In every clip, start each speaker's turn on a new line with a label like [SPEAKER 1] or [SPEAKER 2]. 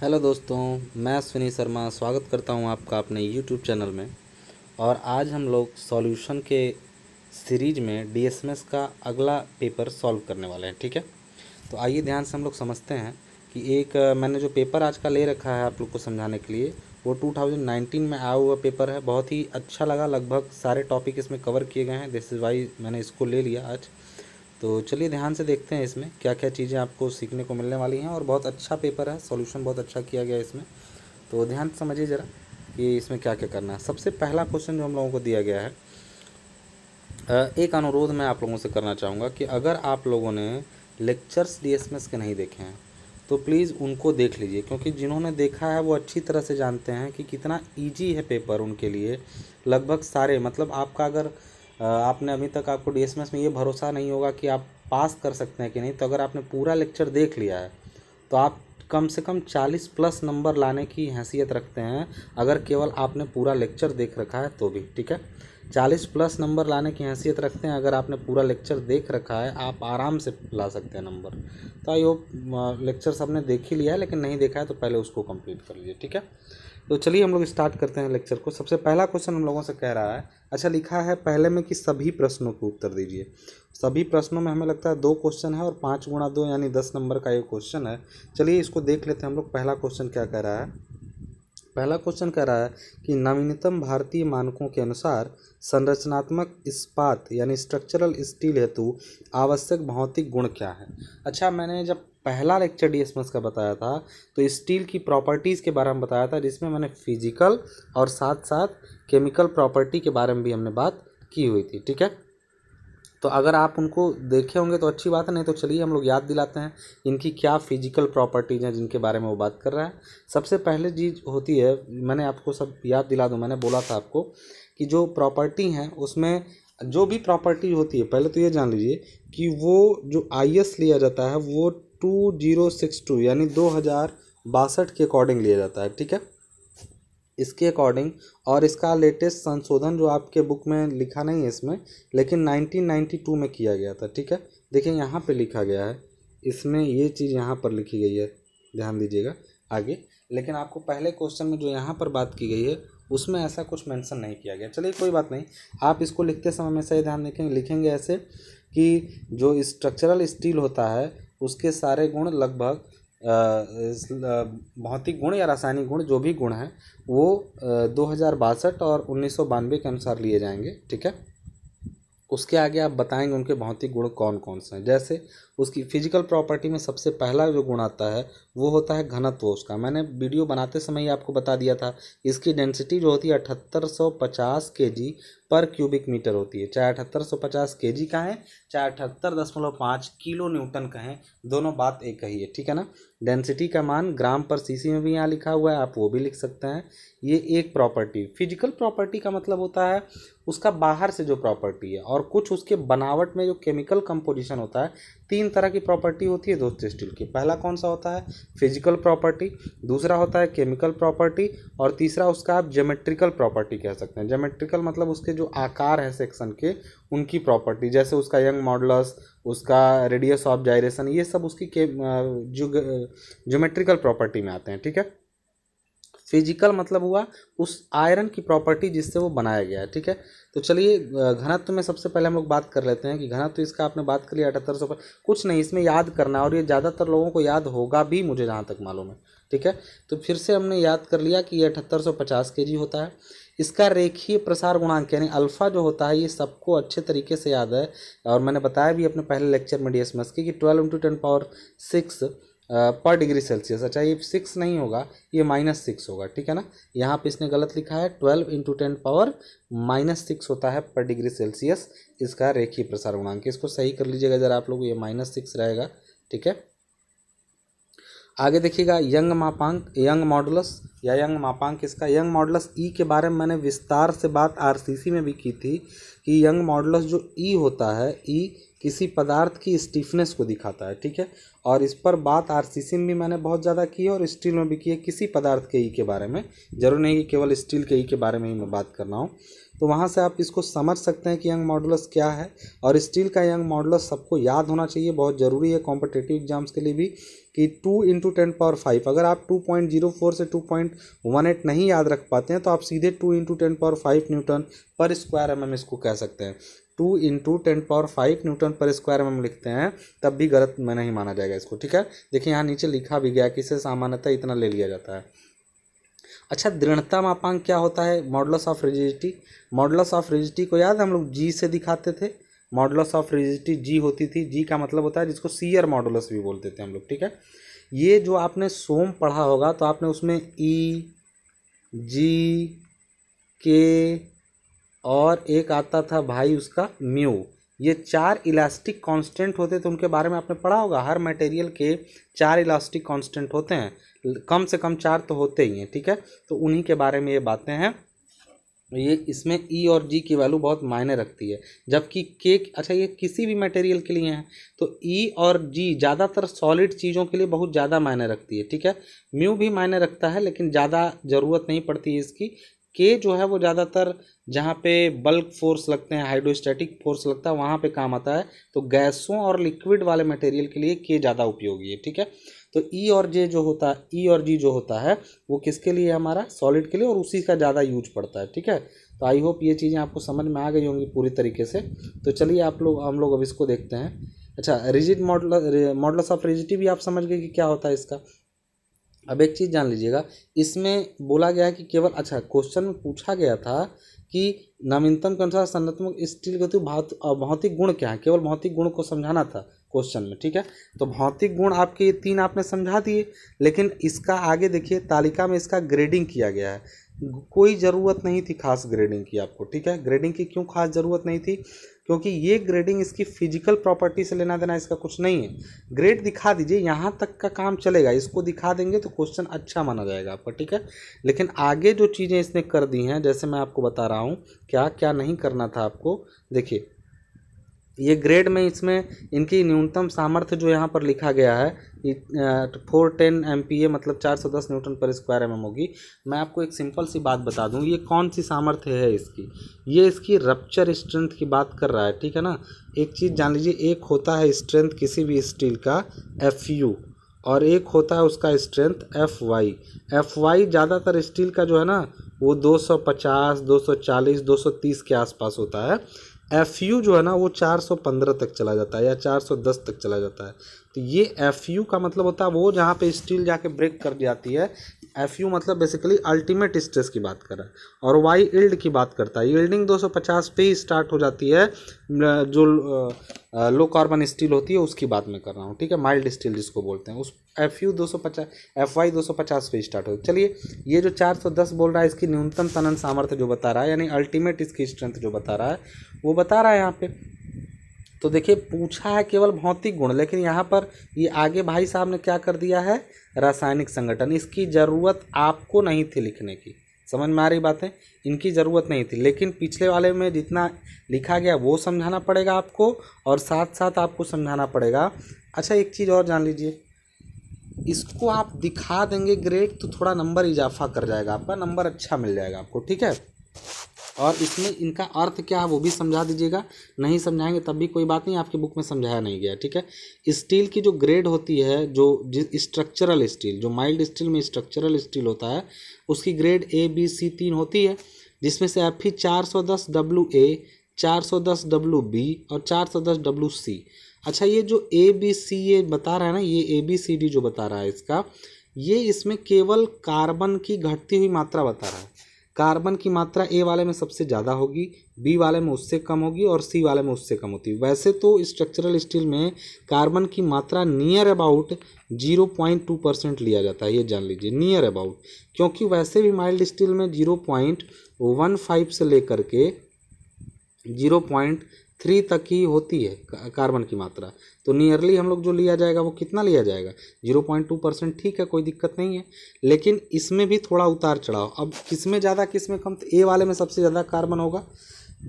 [SPEAKER 1] hello दोस्तों मैं सुनी शर्मा स्वागत करता हूं आपका अपने यूट्यूब चैनल में और आज हम लोग सॉल्यूशन के सीरीज में डीएसएमएस का अगला पेपर सॉल्व करने वाले हैं ठीक है तो आइए ध्यान से हम लोग समझते हैं कि एक मैंने जो पेपर आज का ले रखा है आप लोग को समझाने के लिए वो 2019 में आया हुआ पेपर है बहुत ही अच्छा लगा लगभग सारे टॉपिक इसमें कवर किए गए हैं दिस इज़ वाई मैंने इसको ले लिया आज तो चलिए ध्यान से देखते हैं इसमें क्या क्या चीज़ें आपको सीखने को मिलने वाली हैं और बहुत अच्छा पेपर है सॉल्यूशन बहुत अच्छा किया गया है इसमें तो ध्यान समझिए ज़रा कि इसमें क्या क्या करना है सबसे पहला क्वेश्चन जो हम लोगों को दिया गया है एक अनुरोध मैं आप लोगों से करना चाहूँगा कि अगर आप लोगों ने लेक्चर्स डी के नहीं देखे हैं तो प्लीज़ उनको देख लीजिए क्योंकि जिन्होंने देखा है वो अच्छी तरह से जानते हैं कि कितना ईजी है पेपर उनके लिए लगभग सारे मतलब आपका अगर आपने अभी तक आपको डी में ये भरोसा नहीं होगा कि आप पास कर सकते हैं कि नहीं तो अगर आपने पूरा लेक्चर देख लिया है तो आप कम से कम 40 प्लस नंबर लाने की हैसियत रखते हैं अगर केवल आपने पूरा लेक्चर देख रखा है तो भी ठीक है 40 प्लस नंबर लाने की हैसियत रखते हैं अगर आपने पूरा लेक्चर देख रखा है आप आराम से ला सकते हैं नंबर तो आई होप लेक्चर सबने देख ही लिया है लेकिन नहीं देखा है तो पहले उसको कंप्लीट कर लीजिए ठीक है तो चलिए हम लोग स्टार्ट करते हैं लेक्चर को सबसे पहला क्वेश्चन हम लोगों से कह रहा है अच्छा लिखा है पहले में कि सभी प्रश्नों को उत्तर दीजिए सभी प्रश्नों में हमें लगता है दो क्वेश्चन है और पाँच गुणा दो यानी दस नंबर का ये क्वेश्चन है चलिए इसको देख लेते हैं हम लोग पहला क्वेश्चन क्या कह रहा है पहला क्वेश्चन कह रहा है कि नवीनतम भारतीय मानकों के अनुसार संरचनात्मक इस्पात यानी स्ट्रक्चरल स्टील हेतु आवश्यक भौतिक गुण क्या है अच्छा मैंने जब पहला लेक्चर डी एस का बताया था तो स्टील की प्रॉपर्टीज़ के बारे में बताया था जिसमें मैंने फिजिकल और साथ साथ केमिकल प्रॉपर्टी के बारे में भी हमने बात की हुई थी ठीक है तो अगर आप उनको देखे होंगे तो अच्छी बात है नहीं तो चलिए हम लोग याद दिलाते हैं इनकी क्या फिजिकल प्रॉपर्टीज़ हैं जिनके बारे में वो बात कर रहा है सबसे पहले चीज़ होती है मैंने आपको सब याद दिला दूँ मैंने बोला था आपको कि जो प्रॉपर्टी हैं उसमें जो भी प्रॉपर्टी होती है पहले तो ये जान लीजिए कि वो जो आई लिया जाता है वो टू जीरो सिक्स टू यानी दो हज़ार बासठ के अकॉर्डिंग लिया जाता है ठीक है इसके अकॉर्डिंग और इसका लेटेस्ट संशोधन जो आपके बुक में लिखा नहीं है इसमें लेकिन 1992 में किया गया था ठीक है देखिए यहाँ पे लिखा गया है इसमें ये चीज़ यहाँ पर लिखी गई है ध्यान दीजिएगा आगे लेकिन आपको पहले क्वेश्चन में जो यहाँ पर बात की गई है उसमें ऐसा कुछ मैंसन नहीं किया गया चलिए कोई बात नहीं आप इसको लिखते समय में सही ध्यान देखेंगे लिखेंगे ऐसे कि जो स्ट्रक्चरल स्टील होता है उसके सारे गुण लगभग भौतिक गुण या रासायनिक गुण जो भी गुण हैं वो दो हज़ार बासठ और उन्नीस सौ बानवे के अनुसार लिए जाएंगे ठीक है उसके आगे आप बताएंगे उनके भौतिक गुण कौन कौन से हैं जैसे उसकी फिजिकल प्रॉपर्टी में सबसे पहला जो गुण आता है वो होता है घनत्व उसका मैंने वीडियो बनाते समय ही आपको बता दिया था इसकी डेंसिटी जो होती है अठहत्तर सौ पचास के जी पर क्यूबिक मीटर होती है चाहे अठहत्तर सौ पचास के जी का है चाहे अठहत्तर दशमलव पाँच किलो न्यूटन का है दोनों बात एक ही है ठीक है ना डेंसिटी का मान ग्राम पर सीसी में भी यहाँ लिखा हुआ है आप वो भी लिख सकते हैं ये एक प्रॉपर्टी फिजिकल प्रॉपर्टी का मतलब होता है उसका बाहर से जो प्रॉपर्टी है और कुछ उसके बनावट में जो केमिकल कंपोजिशन होता है तीन तरह की प्रॉपर्टी होती है दोस्त स्टील की पहला कौन सा होता है फिजिकल प्रॉपर्टी दूसरा होता है केमिकल प्रॉपर्टी और तीसरा उसका आप जोमेट्रिकल प्रॉपर्टी कह सकते हैं जोमेट्रिकल मतलब उसके जो आकार है सेक्शन के उनकी प्रॉपर्टी जैसे उसका यंग मॉडलस उसका रेडियस ऑफ जायरेशन ये सब उसकी जो जोमेट्रिकल प्रॉपर्टी में आते हैं ठीक है फिजिकल मतलब हुआ उस आयरन की प्रॉपर्टी जिससे वो बनाया गया है ठीक है तो चलिए घनत्व में सबसे पहले हम लोग बात कर लेते हैं कि घनत्व इसका आपने बात कर लिया अठहत्तर सौ कुछ नहीं इसमें याद करना और ये ज़्यादातर लोगों को याद होगा भी मुझे जहाँ तक मालूम है ठीक है तो फिर से हमने याद कर लिया कि ये अठहत्तर सौ पचास के जी होता है इसका रेखीय प्रसार गुणांक यानी अल्फ़ा जो होता है ये सबको अच्छे तरीके से याद है और मैंने बताया भी अपने पहले लेक्चर में डी एस की कि twelve into ten power six पर डिग्री सेल्सियस अच्छा ये सिक्स नहीं होगा ये माइनस सिक्स होगा ठीक है ना यहाँ पे इसने गलत लिखा है twelve into ten power minus six होता है पर डिग्री सेल्सियस इसका रेखीय प्रसार गुणांक इसको सही कर लीजिएगा जरा आप लोग ये माइनस सिक्स रहेगा ठीक है आगे देखिएगा यंग मापांक यंग मॉडलस या यंग मापांक इसका यंग मॉडलस ई e के बारे में मैंने विस्तार से बात आर में भी की थी कि यंग मॉडलस जो ई e होता है ई e किसी पदार्थ की स्टिफनेस को दिखाता है ठीक है और इस पर बात आरसीसी में भी मैंने बहुत ज़्यादा की है और स्टील में भी की है किसी पदार्थ के ई के बारे में जरूर नहीं कि केवल स्टील के ई के बारे में ही मैं बात कर रहा हूँ तो वहाँ से आप इसको समझ सकते हैं कि यंग मॉडुलस क्या है और स्टील का यंग मॉडुलस सबको याद होना चाहिए बहुत ज़रूरी है कॉम्पिटेटिव एग्जाम्स के लिए भी कि two into ten power five अगर आप टू पॉइंट जीरो फोर से टू पॉइंट वन एट नहीं याद रख पाते हैं तो आप सीधे two into ten power five newton पर स्क्वायर एम एम इसको कह सकते हैं two into ten power five newton पर स्क्वायर में हम लिखते हैं तब भी गलत में नहीं माना जाएगा इसको ठीक है देखिए यहाँ नीचे लिखा भी गया कि इसे सामान्यतः इतना ले लिया जाता है अच्छा दृढ़ता मापांक क्या होता है modulus of rigidity modulus of rigidity को याद हम लोग जी से दिखाते थे मॉडल्स ऑफ रिजिडिटी जी होती थी जी का मतलब होता है जिसको सीयर मॉडल्स भी बोलते थे हम लोग ठीक है ये जो आपने सोम पढ़ा होगा तो आपने उसमें ई जी के और एक आता था भाई उसका म्यू ये चार इलास्टिक कांस्टेंट होते थे उनके बारे में आपने पढ़ा होगा हर मटेरियल के चार इलास्टिक कांस्टेंट होते हैं कम से कम चार तो होते ही हैं ठीक है तो उन्हीं के बारे में ये बातें हैं ये इसमें ई e और जी की वैल्यू बहुत मायने रखती है जबकि के अच्छा ये किसी भी मटेरियल के लिए हैं तो ई e और जी ज़्यादातर सॉलिड चीज़ों के लिए बहुत ज़्यादा मायने रखती है ठीक है म्यू भी मायने रखता है लेकिन ज़्यादा ज़रूरत नहीं पड़ती है इसकी के जो है वो ज़्यादातर जहाँ पे बल्क फोर्स लगते हैं हाइड्रोस्टैटिक फोर्स लगता है वहाँ पे काम आता है तो गैसों और लिक्विड वाले मटेरियल के लिए के ज़्यादा उपयोगी है ठीक है तो ई e और जे जो होता है e ई और जी जो होता है वो किसके लिए हमारा सॉलिड के लिए और उसी का ज़्यादा यूज पड़ता है ठीक है तो आई होप ये चीज़ें आपको समझ में आ गई होंगी पूरी तरीके से तो चलिए आप लोग हम लोग अब इसको देखते हैं अच्छा rigid model modulus of rigidity भी आप समझ गए कि क्या होता है इसका अब एक चीज़ जान लीजिएगा इसमें बोला गया है कि केवल अच्छा क्वेश्चन में पूछा गया था कि नवीनतम के अनुसार संरत्मक स्टील गति भौतिक गुण क्या है केवल भौतिक गुण को समझाना था क्वेश्चन में ठीक है तो भौतिक गुण आपके ये तीन आपने समझा दिए लेकिन इसका आगे देखिए तालिका में इसका ग्रेडिंग किया गया है कोई ज़रूरत नहीं थी खास ग्रेडिंग की आपको ठीक है ग्रेडिंग की क्यों खास ज़रूरत नहीं थी क्योंकि ये ग्रेडिंग इसकी फिजिकल प्रॉपर्टी से लेना देना इसका कुछ नहीं है ग्रेड दिखा दीजिए यहाँ तक का काम चलेगा इसको दिखा देंगे तो क्वेश्चन अच्छा माना जाएगा आपका ठीक है लेकिन आगे जो चीज़ें इसने कर दी हैं जैसे मैं आपको बता रहा हूँ क्या क्या नहीं करना था आपको देखिए ये ग्रेड में इसमें इनकी न्यूनतम सामर्थ्य जो यहाँ पर लिखा गया है four ten M P A मतलब चार सौ दस न्यूटन पर स्क्वायर एम होगी मैं आपको एक सिंपल सी बात बता दूँ ये कौन सी सामर्थ्य है इसकी ये इसकी रप्चर स्ट्रेंथ की बात कर रहा है ठीक है ना एक चीज़ जान लीजिए एक होता है स्ट्रेंथ किसी भी स्टील का एफ यू और एक होता है उसका strength F Y F Y ज़्यादातर स्टील का जो है ना वो 250, 240, 230 के आसपास होता है एफ़ यू जो है ना वो 415 तक चला जाता है या 410 तक चला जाता है तो ये एफ़ यू का मतलब होता है वो जहाँ पे स्टील जाके ब्रेक कर जाती है एफ यू मतलब बेसिकली अल्टीमेट स्ट्रेस की बात कर रहा है और वाई इल्ड की बात करता है इल्डिंग 250 पे ही स्टार्ट हो जाती है जो लो कार्बन स्टील होती है उसकी बात मैं कर रहा हूँ ठीक है माइल्ड स्टील जिसको बोलते हैं उस एफ यू दो सौ पचास एफ वाई दो सौ पचास पे स्टार्ट है चलिए ये जो चार सौ दस बोल रहा है इसकी न्यूनतम तनन सामर्थ्य जो बता रहा है यानी अल्टीमेट इसकी स्ट्रेंथ जो बता रहा है वो बता रहा है यहाँ पे तो देखिए पूछा है केवल भौतिक गुण लेकिन यहाँ पर ये आगे भाई साहब ने क्या कर दिया है रासायनिक संगठन इसकी ज़रूरत आपको नहीं थी लिखने की समझ में आ रही बातें इनकी ज़रूरत नहीं थी लेकिन पिछले वाले में जितना लिखा गया वो समझाना पड़ेगा आपको और साथ साथ आपको समझाना पड़ेगा अच्छा एक चीज़ और जान लीजिए इसको आप दिखा देंगे ग्रेड तो थोड़ा नंबर इजाफा कर जाएगा आपका नंबर अच्छा मिल जाएगा आपको ठीक है और इसमें इनका अर्थ क्या है वो भी समझा दीजिएगा नहीं समझाएंगे तब भी कोई बात नहीं आपकी बुक में समझाया नहीं गया ठीक है स्टील की जो ग्रेड होती है जो स्ट्रक्चरल स्टील जो माइल्ड स्टील में स्ट्रक्चरल स्टील होता है उसकी ग्रेड ए बी सी तीन होती है जिसमें से एफ ही चार सौ दस डब्लू ए चार सौ दस डब्लू बी और चार सौ दस डब्लू सी अच्छा ये जो ए बी सी ये बता रहा है ना ये ए बी सी डी जो बता रहा है इसका ये इसमें केवल कार्बन की घटती हुई मात्रा बता रहा है कार्बन की मात्रा ए वाले में सबसे ज़्यादा होगी बी वाले में उससे कम होगी और सी वाले में उससे कम होती है वैसे तो स्ट्रक्चरल स्टील में कार्बन की मात्रा near about zero point two percent लिया जाता है ये जान लीजिए नियर अबाउट क्योंकि वैसे भी माइल्ड स्टील में जीरो पॉइंट वन फाइव से लेकर के जीरो पॉइंट थ्री तक ही होती है कार्बन की मात्रा तो नियरली हम लोग जो लिया जाएगा वो कितना लिया जाएगा जीरो पॉइंट टू परसेंट ठीक है कोई दिक्कत नहीं है लेकिन इसमें भी थोड़ा उतार चढ़ाव अब किसमें ज़्यादा किसमें कम तो ए वाले में सबसे ज़्यादा कार्बन होगा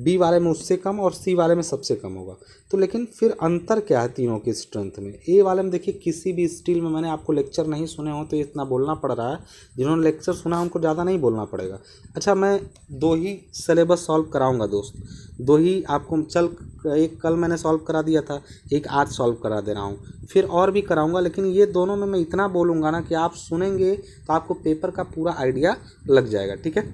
[SPEAKER 1] बी वाले में उससे कम और सी वाले में सबसे कम होगा तो लेकिन फिर अंतर क्या है तीनों की स्ट्रेंथ में ए वाले में देखिए किसी भी स्टील में मैंने आपको लेक्चर नहीं सुने हो तो इतना बोलना पड़ रहा है जिन्होंने लेक्चर सुना उनको ज़्यादा नहीं बोलना पड़ेगा अच्छा मैं दो ही सिलेबस सॉल्व कराऊँगा दोस्त दो ही आपको चल एक कल मैंने सॉल्व करा दिया था एक आज सॉल्व करा दे रहा हूँ फिर और भी कराऊँगा लेकिन ये दोनों में मैं इतना बोलूँगा ना कि आप सुनेंगे तो आपको पेपर का पूरा आइडिया लग जाएगा ठीक है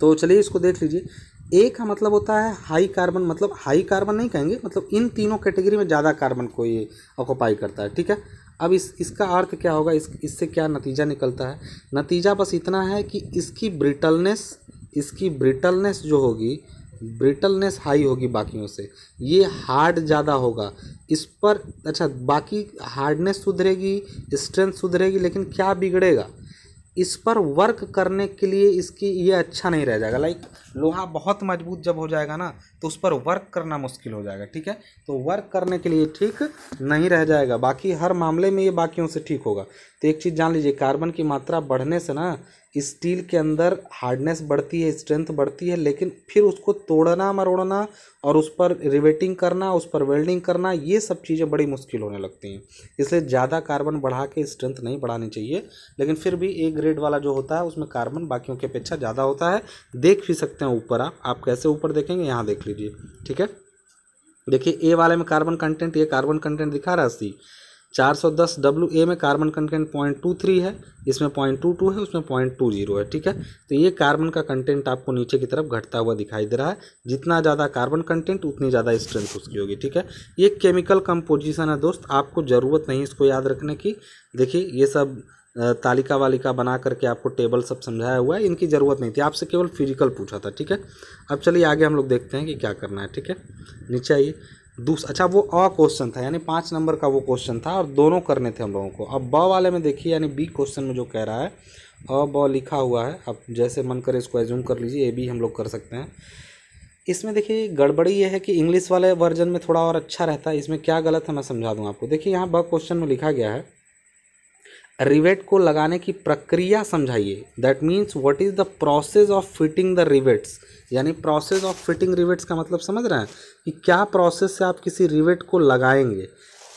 [SPEAKER 1] तो चलिए इसको देख लीजिए ए का मतलब होता है हाई कार्बन मतलब हाई कार्बन नहीं कहेंगे मतलब इन तीनों कैटेगरी में ज़्यादा कार्बन को ये ऑक्यूपाई करता है ठीक है अब इस इसका अर्थ क्या होगा इस इससे क्या नतीजा निकलता है नतीजा बस इतना है कि इसकी ब्रिटलनेस इसकी ब्रिटलनेस जो होगी ब्रिटलनेस हाई होगी बाकियों से ये हार्ड ज़्यादा होगा इस पर अच्छा बाकी हार्डनेस सुधरेगी स्ट्रेंथ सुधरेगी लेकिन क्या बिगड़ेगा इस पर वर्क करने के लिए इसकी ये अच्छा नहीं रह जाएगा लाइक लोहा बहुत मजबूत जब हो जाएगा ना तो उस पर वर्क करना मुश्किल हो जाएगा ठीक है तो वर्क करने के लिए ठीक नहीं रह जाएगा बाकी हर मामले में ये बाकियों से ठीक होगा तो एक चीज़ जान लीजिए कार्बन की मात्रा बढ़ने से ना स्टील के अंदर हार्डनेस बढ़ती है स्ट्रेंथ बढ़ती है लेकिन फिर उसको तोड़ना मरोड़ना और उस पर रिवेटिंग करना उस पर वेल्डिंग करना ये सब चीज़ें बड़ी मुश्किल होने लगती हैं इसलिए ज़्यादा कार्बन बढ़ा के स्ट्रेंथ नहीं बढ़ानी चाहिए लेकिन फिर भी एक ग्रेड वाला जो होता है उसमें कार्बन बाकियों के अपेक्षा ज़्यादा होता है देख भी सकते हैं सकते हैं ऊपर आप आप कैसे ऊपर देखेंगे यहाँ देख लीजिए ठीक है देखिए ए वाले में कार्बन कंटेंट ये कार्बन कंटेंट दिखा रहा है अस्सी चार सौ दस डब्ल्यू ए में carbon content point two three है इसमें पॉइंट टू टू है उसमें पॉइंट टू जीरो है ठीक है तो ये कार्बन का कंटेंट आपको नीचे की तरफ घटता हुआ दिखाई दे रहा है जितना ज़्यादा कार्बन कंटेंट उतनी ज़्यादा स्ट्रेंथ उसकी होगी ठीक है ये केमिकल कंपोजिशन है दोस्त आपको ज़रूरत नहीं इसको याद रखने की देखिए ये सब तालिका वालिका बना करके आपको टेबल सब समझाया हुआ है इनकी ज़रूरत नहीं थी आपसे केवल फिजिकल पूछा था ठीक है अब चलिए आगे हम लोग देखते हैं कि क्या करना है ठीक है नीचे आइए दूसरा अच्छा वो अ क्वेश्चन था यानी पाँच नंबर का वो क्वेश्चन था और दोनों करने थे हम लोगों को अब ब वाले में देखिए यानी बी क्वेश्चन में जो कह रहा है अ ब लिखा हुआ है आप जैसे मन करे इसको एज्यूम कर लीजिए ए बी हम लोग कर सकते हैं इसमें देखिए गड़बड़ी ये है कि इंग्लिश वाले वर्जन में थोड़ा और अच्छा रहता है इसमें क्या गलत है मैं समझा दूँ आपको देखिए यहाँ ब क्वेश्चन में लिखा गया है रिवेट को लगाने की प्रक्रिया समझाइए that means what is the process of fitting the rivets यानी प्रोसेस ऑफ फिटिंग रिवेट्स का मतलब समझ रहे हैं कि क्या प्रोसेस से आप किसी रिवेट को लगाएंगे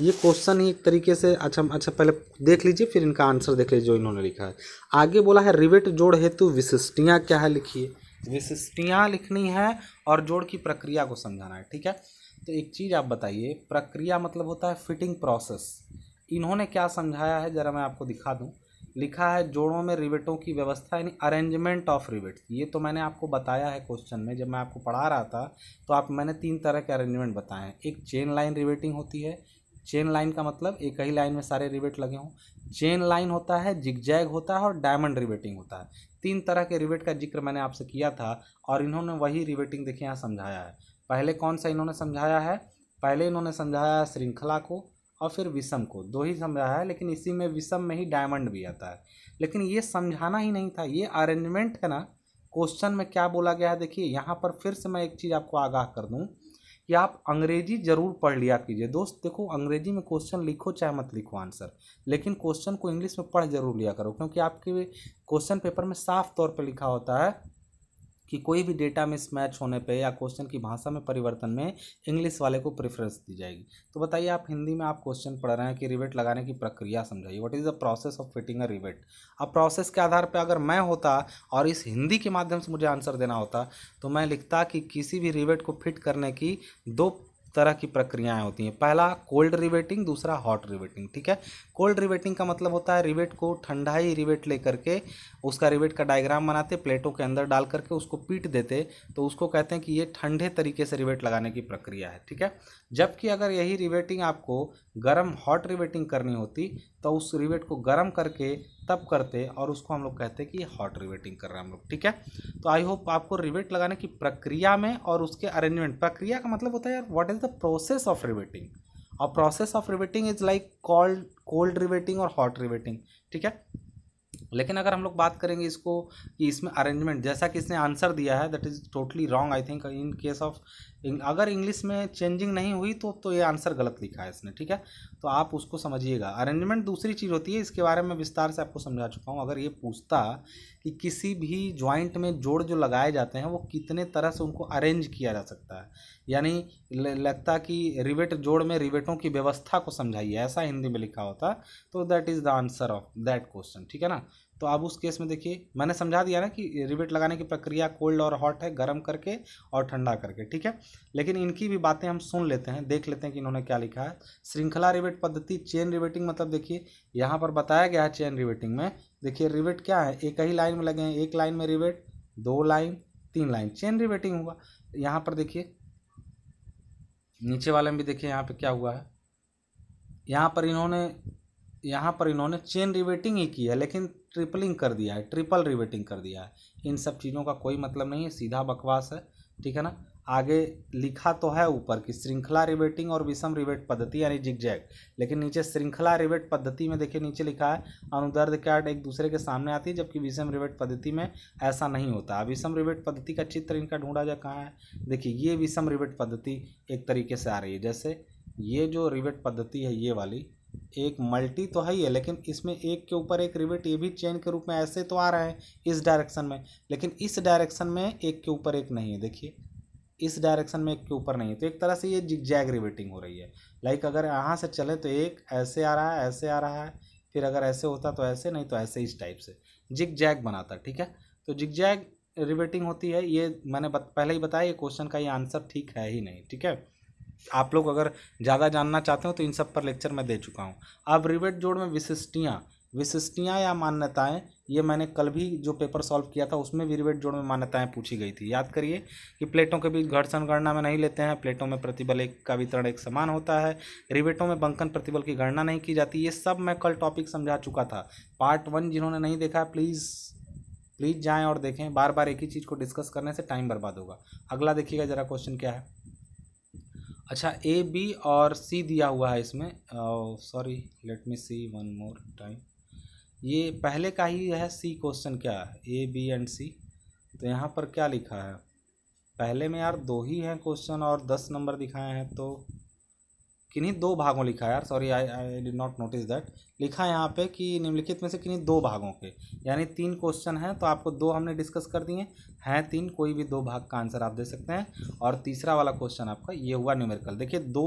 [SPEAKER 1] ये क्वेश्चन ही एक तरीके से अच्छा अच्छा पहले देख लीजिए फिर इनका आंसर देख लीजिए जो इन्होंने लिखा है आगे बोला है रिवेट जोड़ हेतु विशिष्टियाँ क्या है लिखिए विशिष्टियाँ लिखनी है और जोड़ की प्रक्रिया को समझाना है ठीक है तो एक चीज़ आप बताइए प्रक्रिया मतलब होता है फिटिंग प्रोसेस इन्होंने क्या समझाया है ज़रा मैं आपको दिखा दूँ लिखा है जोड़ों में रिवेटों की व्यवस्था यानी अरेंजमेंट ऑफ रिवेट ये तो मैंने आपको बताया है क्वेश्चन में जब मैं आपको पढ़ा रहा था तो आप मैंने तीन तरह के अरेंजमेंट बताए हैं एक चेन लाइन रिवेटिंग होती है चेन लाइन का मतलब एक ही लाइन में सारे रिवेट लगे हों चेन लाइन होता है जिगजैग होता है और डायमंड रिवेटिंग होता है तीन तरह के रिवेट का जिक्र मैंने आपसे किया था और इन्होंने वही रिवेटिंग देखिए यहाँ समझाया है पहले कौन सा इन्होंने समझाया है पहले इन्होंने समझाया है श्रृंखला को और फिर विषम को दो ही समझाया है लेकिन इसी में विषम में ही डायमंड भी आता है लेकिन ये समझाना ही नहीं था ये अरेंजमेंट है ना क्वेश्चन में क्या बोला गया है देखिए यहाँ पर फिर से मैं एक चीज़ आपको आगाह कर दूँ कि आप अंग्रेजी ज़रूर पढ़ लिया कीजिए दोस्त देखो अंग्रेजी में क्वेश्चन लिखो चाहे मत लिखो आंसर लेकिन क्वेश्चन को इंग्लिश में पढ़ जरूर लिया करो क्योंकि आपके क्वेश्चन पेपर में साफ तौर पर लिखा होता है कि कोई भी डेटा मिसमैच होने पे या क्वेश्चन की भाषा में परिवर्तन में इंग्लिश वाले को प्रेफरेंस दी जाएगी तो बताइए आप हिंदी में आप क्वेश्चन पढ़ रहे हैं कि रिवेट लगाने की प्रक्रिया समझाइए what is the process of fitting a rivet अब प्रोसेस के आधार पर अगर मैं होता और इस हिंदी के माध्यम से मुझे आंसर देना होता तो मैं लिखता कि किसी भी रिवेट को फिट करने की दो तरह की प्रक्रियाएं होती हैं पहला कोल्ड रिवेटिंग दूसरा हॉट रिवेटिंग ठीक है कोल्ड रिवेटिंग का मतलब होता है रिवेट को ठंडा ही रिवेट लेकर के उसका रिवेट का डायग्राम बनाते प्लेटों के अंदर डाल करके उसको पीट देते तो उसको कहते हैं कि ये ठंडे तरीके से रिवेट लगाने की प्रक्रिया है ठीक है जबकि अगर यही रिवेटिंग आपको गर्म हॉट रिवेटिंग करनी होती तो उस रिवेट को गर्म करके तब करते और उसको हम लोग कहते हैं कि हॉट रिवेटिंग कर रहे हैं हम लोग ठीक है तो आई होप आपको रिवेट लगाने की प्रक्रिया में और उसके अरेंजमेंट प्रक्रिया का मतलब होता है यार what is the process of riveting और process of riveting is like called cold riveting और हॉट रिवेटिंग ठीक है लेकिन अगर हम लोग बात करेंगे इसको कि इसमें अरेंजमेंट जैसा कि इसने आंसर दिया है that is totally wrong I think in case of अगर इंग्लिश में चेंजिंग नहीं हुई तो तो ये आंसर गलत लिखा है इसने ठीक है तो आप उसको समझिएगा अरेंजमेंट दूसरी चीज़ होती है इसके बारे में विस्तार से आपको समझा चुका हूँ अगर ये पूछता कि किसी भी ज्वाइंट में जोड़ जो लगाए जाते हैं वो कितने तरह से उनको अरेंज किया जा सकता है यानी लगता कि रिवेट जोड़ में रिवेटों की व्यवस्था को समझाइए ऐसा हिंदी में लिखा होता तो that is the answer of that question ठीक है ना तो अब उस केस में देखिए मैंने समझा दिया ना कि रिबेट लगाने की प्रक्रिया कोल्ड और हॉट है गर्म करके और ठंडा करके ठीक है लेकिन इनकी भी बातें हम सुन लेते हैं देख लेते हैं कि इन्होंने क्या लिखा है श्रृंखला रिबेट पद्धति चेन रिबेटिंग मतलब देखिए यहाँ पर बताया गया है चेन रिबेटिंग में देखिए रिबेट क्या है एक ही लाइन में लगे हैं एक लाइन में रिबेट दो लाइन तीन लाइन चेन रिबेटिंग हुआ यहाँ पर देखिए नीचे वाले में भी देखिए यहाँ पर क्या हुआ है यहाँ पर इन्होंने यहाँ पर इन्होंने चेन रिबेटिंग ही की है लेकिन ट्रिपलिंग कर दिया है ट्रिपल रिवेटिंग कर दिया है इन सब चीज़ों का कोई मतलब नहीं है सीधा बकवास है ठीक है ना आगे लिखा तो है ऊपर कि श्रृंखला रिवेटिंग और विषम रिवेट पद्धति यानी जिगजैग लेकिन नीचे श्रृंखला रिवेट पद्धति में देखिए नीचे लिखा है अनुदर्द कैट एक दूसरे के सामने आती है जबकि विषम रिवेट पद्धति में ऐसा नहीं होता विषम रिवेट पद्धति का चित्र इनका ढूंढा जाए कहाँ है देखिए ये विषम रिवेट पद्धति एक तरीके से आ रही है जैसे ये जो रिवेट पद्धति है ये वाली एक मल्टी तो है ही है लेकिन इसमें एक के ऊपर एक रिवेट ये भी चेन के रूप में ऐसे तो आ रहा है इस डायरेक्शन में लेकिन इस डायरेक्शन में एक के ऊपर एक नहीं है देखिए इस डायरेक्शन में एक के ऊपर नहीं है तो एक तरह से ये जिगजैग रिवेटिंग हो रही है लाइक अगर यहाँ से चले तो एक ऐसे आ रहा है ऐसे आ रहा है फिर अगर ऐसे होता तो ऐसे नहीं तो ऐसे इस टाइप से जिग जैग बनाता ठीक है तो जैग रिवेटिंग होती है ये मैंने पहले ही बताया ये क्वेश्चन का ये आंसर ठीक है ही नहीं ठीक है आप लोग अगर ज़्यादा जानना चाहते हो तो इन सब पर लेक्चर मैं दे चुका हूँ अब रिवेट जोड़ में विशिष्टियाँ विशिष्टियाँ या मान्यताएँ ये मैंने कल भी जो पेपर सॉल्व किया था उसमें भी रिवेट जोड़ में मान्यताएँ पूछी गई थी याद करिए कि प्लेटों के बीच घर्षण गणना में नहीं लेते हैं प्लेटों में प्रतिबल एक का वितरण एक समान होता है रिवेटों में बंकन प्रतिबल की गणना नहीं की जाती ये सब मैं कल टॉपिक समझा चुका था पार्ट वन जिन्होंने नहीं देखा प्लीज़ प्लीज़ जाएँ और देखें बार बार एक ही चीज़ को डिस्कस करने से टाइम बर्बाद होगा अगला देखिएगा ज़रा क्वेश्चन क्या है अच्छा ए बी और सी दिया हुआ है इसमें sorry let me see one more time ये पहले का ही है सी क्वेश्चन क्या है ए बी एंड सी तो यहाँ पर क्या लिखा है पहले में यार दो ही हैं क्वेश्चन और दस नंबर दिखाए हैं तो किन्हीं दो भागों लिखा है यार sorry I I did not notice that लिखा है यहाँ पे कि निम्नलिखित में से किन्हीं दो भागों के यानी तीन क्वेश्चन हैं तो आपको दो हमने डिस्कस कर दिए हैं तीन कोई भी दो भाग का आंसर आप दे सकते हैं और तीसरा वाला क्वेश्चन आपका ये हुआ न्यूमेरिकल देखिए दो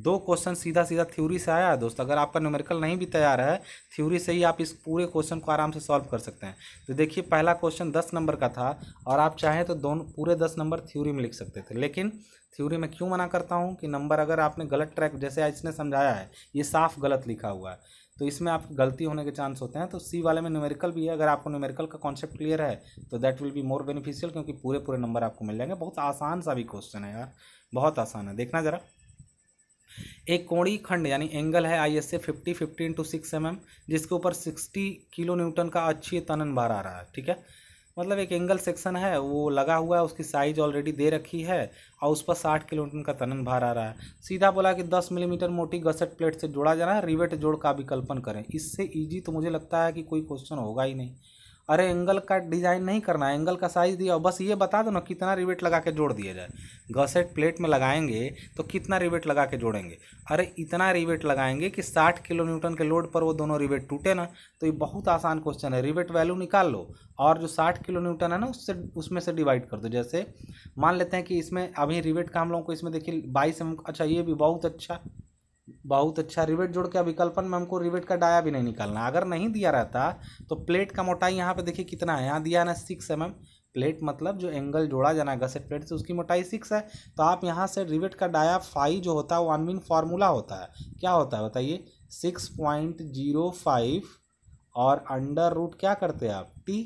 [SPEAKER 1] दो क्वेश्चन सीधा सीधा थ्योरी से आया है दोस्त अगर आपका न्यूमेरिकल नहीं भी तैयार है थ्योरी से ही आप इस पूरे क्वेश्चन को आराम से सॉल्व कर सकते हैं तो देखिए पहला क्वेश्चन दस नंबर का था और आप चाहें तो दोनों पूरे दस नंबर थ्योरी में लिख सकते थे लेकिन थ्योरी में क्यों मना करता हूँ कि नंबर अगर आपने गलत ट्रैक जैसे इसने समझाया है ये साफ गलत लिखा हुआ है तो इसमें आप गलती होने के चांस होते हैं तो सी वाले में न्यूमेरिकल भी है अगर आपको न्यूमेरिकल का कॉन्सेप्ट क्लियर है तो that will be more beneficial क्योंकि पूरे पूरे नंबर आपको मिल जाएंगे बहुत आसान सा भी क्वेश्चन है यार बहुत आसान है देखना ज़रा एक कोणी खंड यानी एंगल है आई एस से fifty fifty into six M M जिसके ऊपर सिक्सटी किलो न्यूटन का अच्छी तनन बार आ रहा है ठीक है मतलब एक एंगल सेक्शन है वो लगा हुआ है उसकी साइज ऑलरेडी दे रखी है और उस पर साठ किलो न्यूटन का तनन भार आ रहा है सीधा बोला कि दस मिलीमीटर मोटी गसट प्लेट से जोड़ा जाना है रिवेट जोड़ का विकल्पन करें इससे ईजी तो मुझे लगता है कि कोई क्वेश्चन होगा ही नहीं अरे एंगल का डिज़ाइन नहीं करना है एंगल का साइज़ दिया बस ये बता दो ना कितना रिवेट लगा के जोड़ दिया जाए गसेट प्लेट में लगाएंगे तो कितना रिवेट लगा के जोड़ेंगे अरे इतना रिवेट लगाएंगे कि साठ किलो न्यूटन के लोड पर वो दोनों रिवेट टूटे ना तो ये बहुत आसान क्वेश्चन है रिवेट वैल्यू निकाल लो और जो साठ किलो न्यूटन है ना उससे उसमें से डिवाइड कर दो जैसे मान लेते हैं कि इसमें अभी रिवेट का हम लोगों को इसमें देखिए बाईस अच्छा ये भी बहुत अच्छा बहुत अच्छा रिवेट जोड़ के अभिकल्पन में हमको रिवेट का डाया भी नहीं निकालना अगर नहीं दिया रहता तो प्लेट का मोटाई यहाँ पे देखिए कितना है यहाँ दिया ना सिक्स एम एम प्लेट मतलब जो एंगल जोड़ा जाना है गसेट प्लेट से उसकी मोटाई सिक्स है तो आप यहाँ से रिवेट का डाया फाइव जो होता है वो अनविन फार्मूला होता है क्या होता है बताइए सिक्स पॉइंट जीरो फाइव और अंडर रूट क्या करते हैं आप टी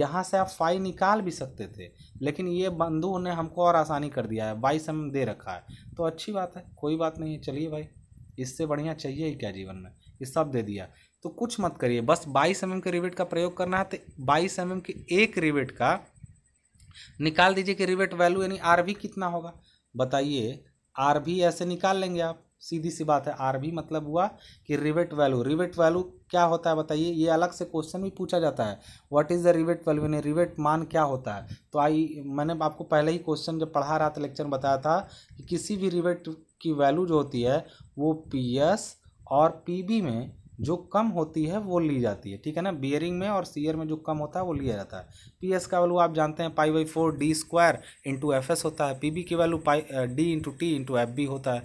[SPEAKER 1] यहाँ से आप फाइव निकाल भी सकते थे लेकिन ये बंधु ने हमको और आसानी कर दिया है बाईस एम mm दे रखा है तो अच्छी बात है कोई बात नहीं है चलिए भाई इससे बढ़िया चाहिए ही क्या जीवन में ये सब दे दिया तो कुछ मत करिए बस बाईस एम के रिवेट का प्रयोग करना है तो बाईस एम के एक रिवेट का निकाल दीजिए कि रिवेट वैल्यू यानी आर कितना होगा बताइए आर ऐसे निकाल लेंगे आप सीधी सी बात है आर मतलब हुआ कि रिवेट वैल्यू रिवेट वैल्यू क्या होता है बताइए ये अलग से क्वेश्चन भी पूछा जाता है what is the rivet value यानी रिवेट मान क्या होता है तो आई मैंने आपको पहले ही क्वेश्चन जब पढ़ा रहा था लेक्चर में बताया था कि किसी भी रिवेट की वैल्यू जो होती है वो पी एस और पी बी में जो कम होती है वो ली जाती है ठीक है ना बियरिंग में और सीयर में जो कम होता है वो लिया जाता है पी एस का वैल्यू आप जानते हैं pi by four D square into F S होता है पी बी की value pi D into T into F B होता है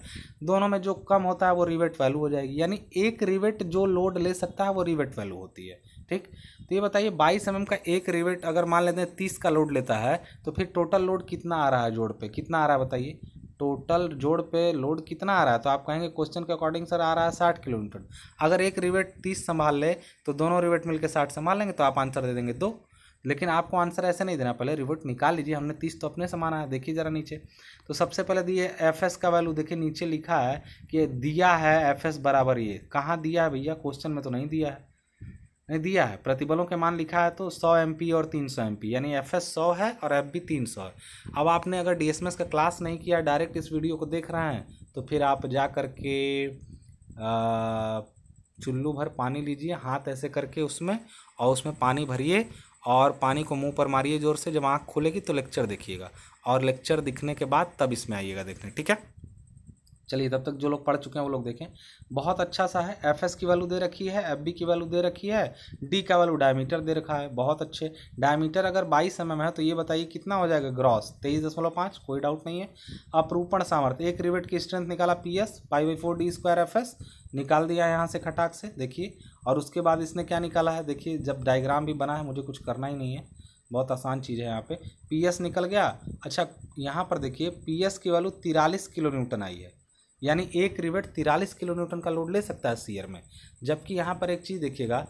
[SPEAKER 1] दोनों में जो कम होता है वो रिवेट वैल्यू हो जाएगी यानी एक रिवेट जो लोड ले सकता है वो रिवेट वैल्यू होती है ठीक तो ये बताइए बाईस एम का एक रिवेट अगर मान लेते हैं तीस का लोड लेता है तो फिर टोटल लोड कितना आ रहा है जोड़ पे कितना आ रहा है बताइए टोटल जोड़ पे लोड कितना आ रहा है तो आप कहेंगे क्वेश्चन के अकॉर्डिंग सर आ रहा है साठ किलोमीटर अगर एक रिवेट तीस संभाल ले तो दोनों रिवेट मिलकर साठ संभाल लेंगे तो आप आंसर दे देंगे दो लेकिन आपको आंसर ऐसे नहीं देना पहले रिवोट निकाल लीजिए हमने तीस तो अपने समाना है देखिए ज़रा नीचे तो सबसे पहले दिए एफ एस का वैल्यू देखिए नीचे लिखा है कि दिया है एफ एस बराबर ये कहाँ दिया है भैया क्वेश्चन में तो नहीं दिया है नहीं दिया है प्रतिबलों के मान लिखा है तो सौ एम और तीन सौ एम यानी एफ एस सौ है और एफ बी तीन सौ है अब आपने अगर डी का क्लास नहीं किया डायरेक्ट इस वीडियो को देख रहे हैं तो फिर आप जा कर के चुल्लू भर पानी लीजिए हाथ ऐसे करके उसमें और उसमें पानी भरिए और पानी को मुंह पर मारिए ज़ोर से जब आँख खुलेगी तो लेक्चर देखिएगा और लेक्चर दिखने के बाद तब इसमें आइएगा देखने ठीक है चलिए तब तक जो लोग पढ़ चुके हैं वो लोग देखें बहुत अच्छा सा है एफ एस की वैल्यू दे रखी है एफ बी की वैल्यू दे रखी है डी का वैल्यू डायमीटर दे रखा है बहुत अच्छे डायमीटर अगर बाईस एम mm है तो ये बताइए कितना हो जाएगा ग्रॉस तेईस दशमलव पाँच कोई डाउट नहीं है अपरूपण सामर्थ्य एक रिवेट की स्ट्रेंथ निकाला P S five by four D square F S निकाल दिया यहाँ से खटाक से देखिए और उसके बाद इसने क्या निकाला है देखिए जब डायग्राम भी बना है मुझे कुछ करना ही नहीं है बहुत आसान चीज़ है यहाँ पे पी एस निकल गया अच्छा यहाँ पर देखिए पी एस की वैल्यू तिरालीस किलो न्यूटन आई है यानी एक रिवेट तिरालीस किलो न्यूटन का लोड ले सकता है सीयर में जबकि यहाँ पर एक चीज़ देखिएगा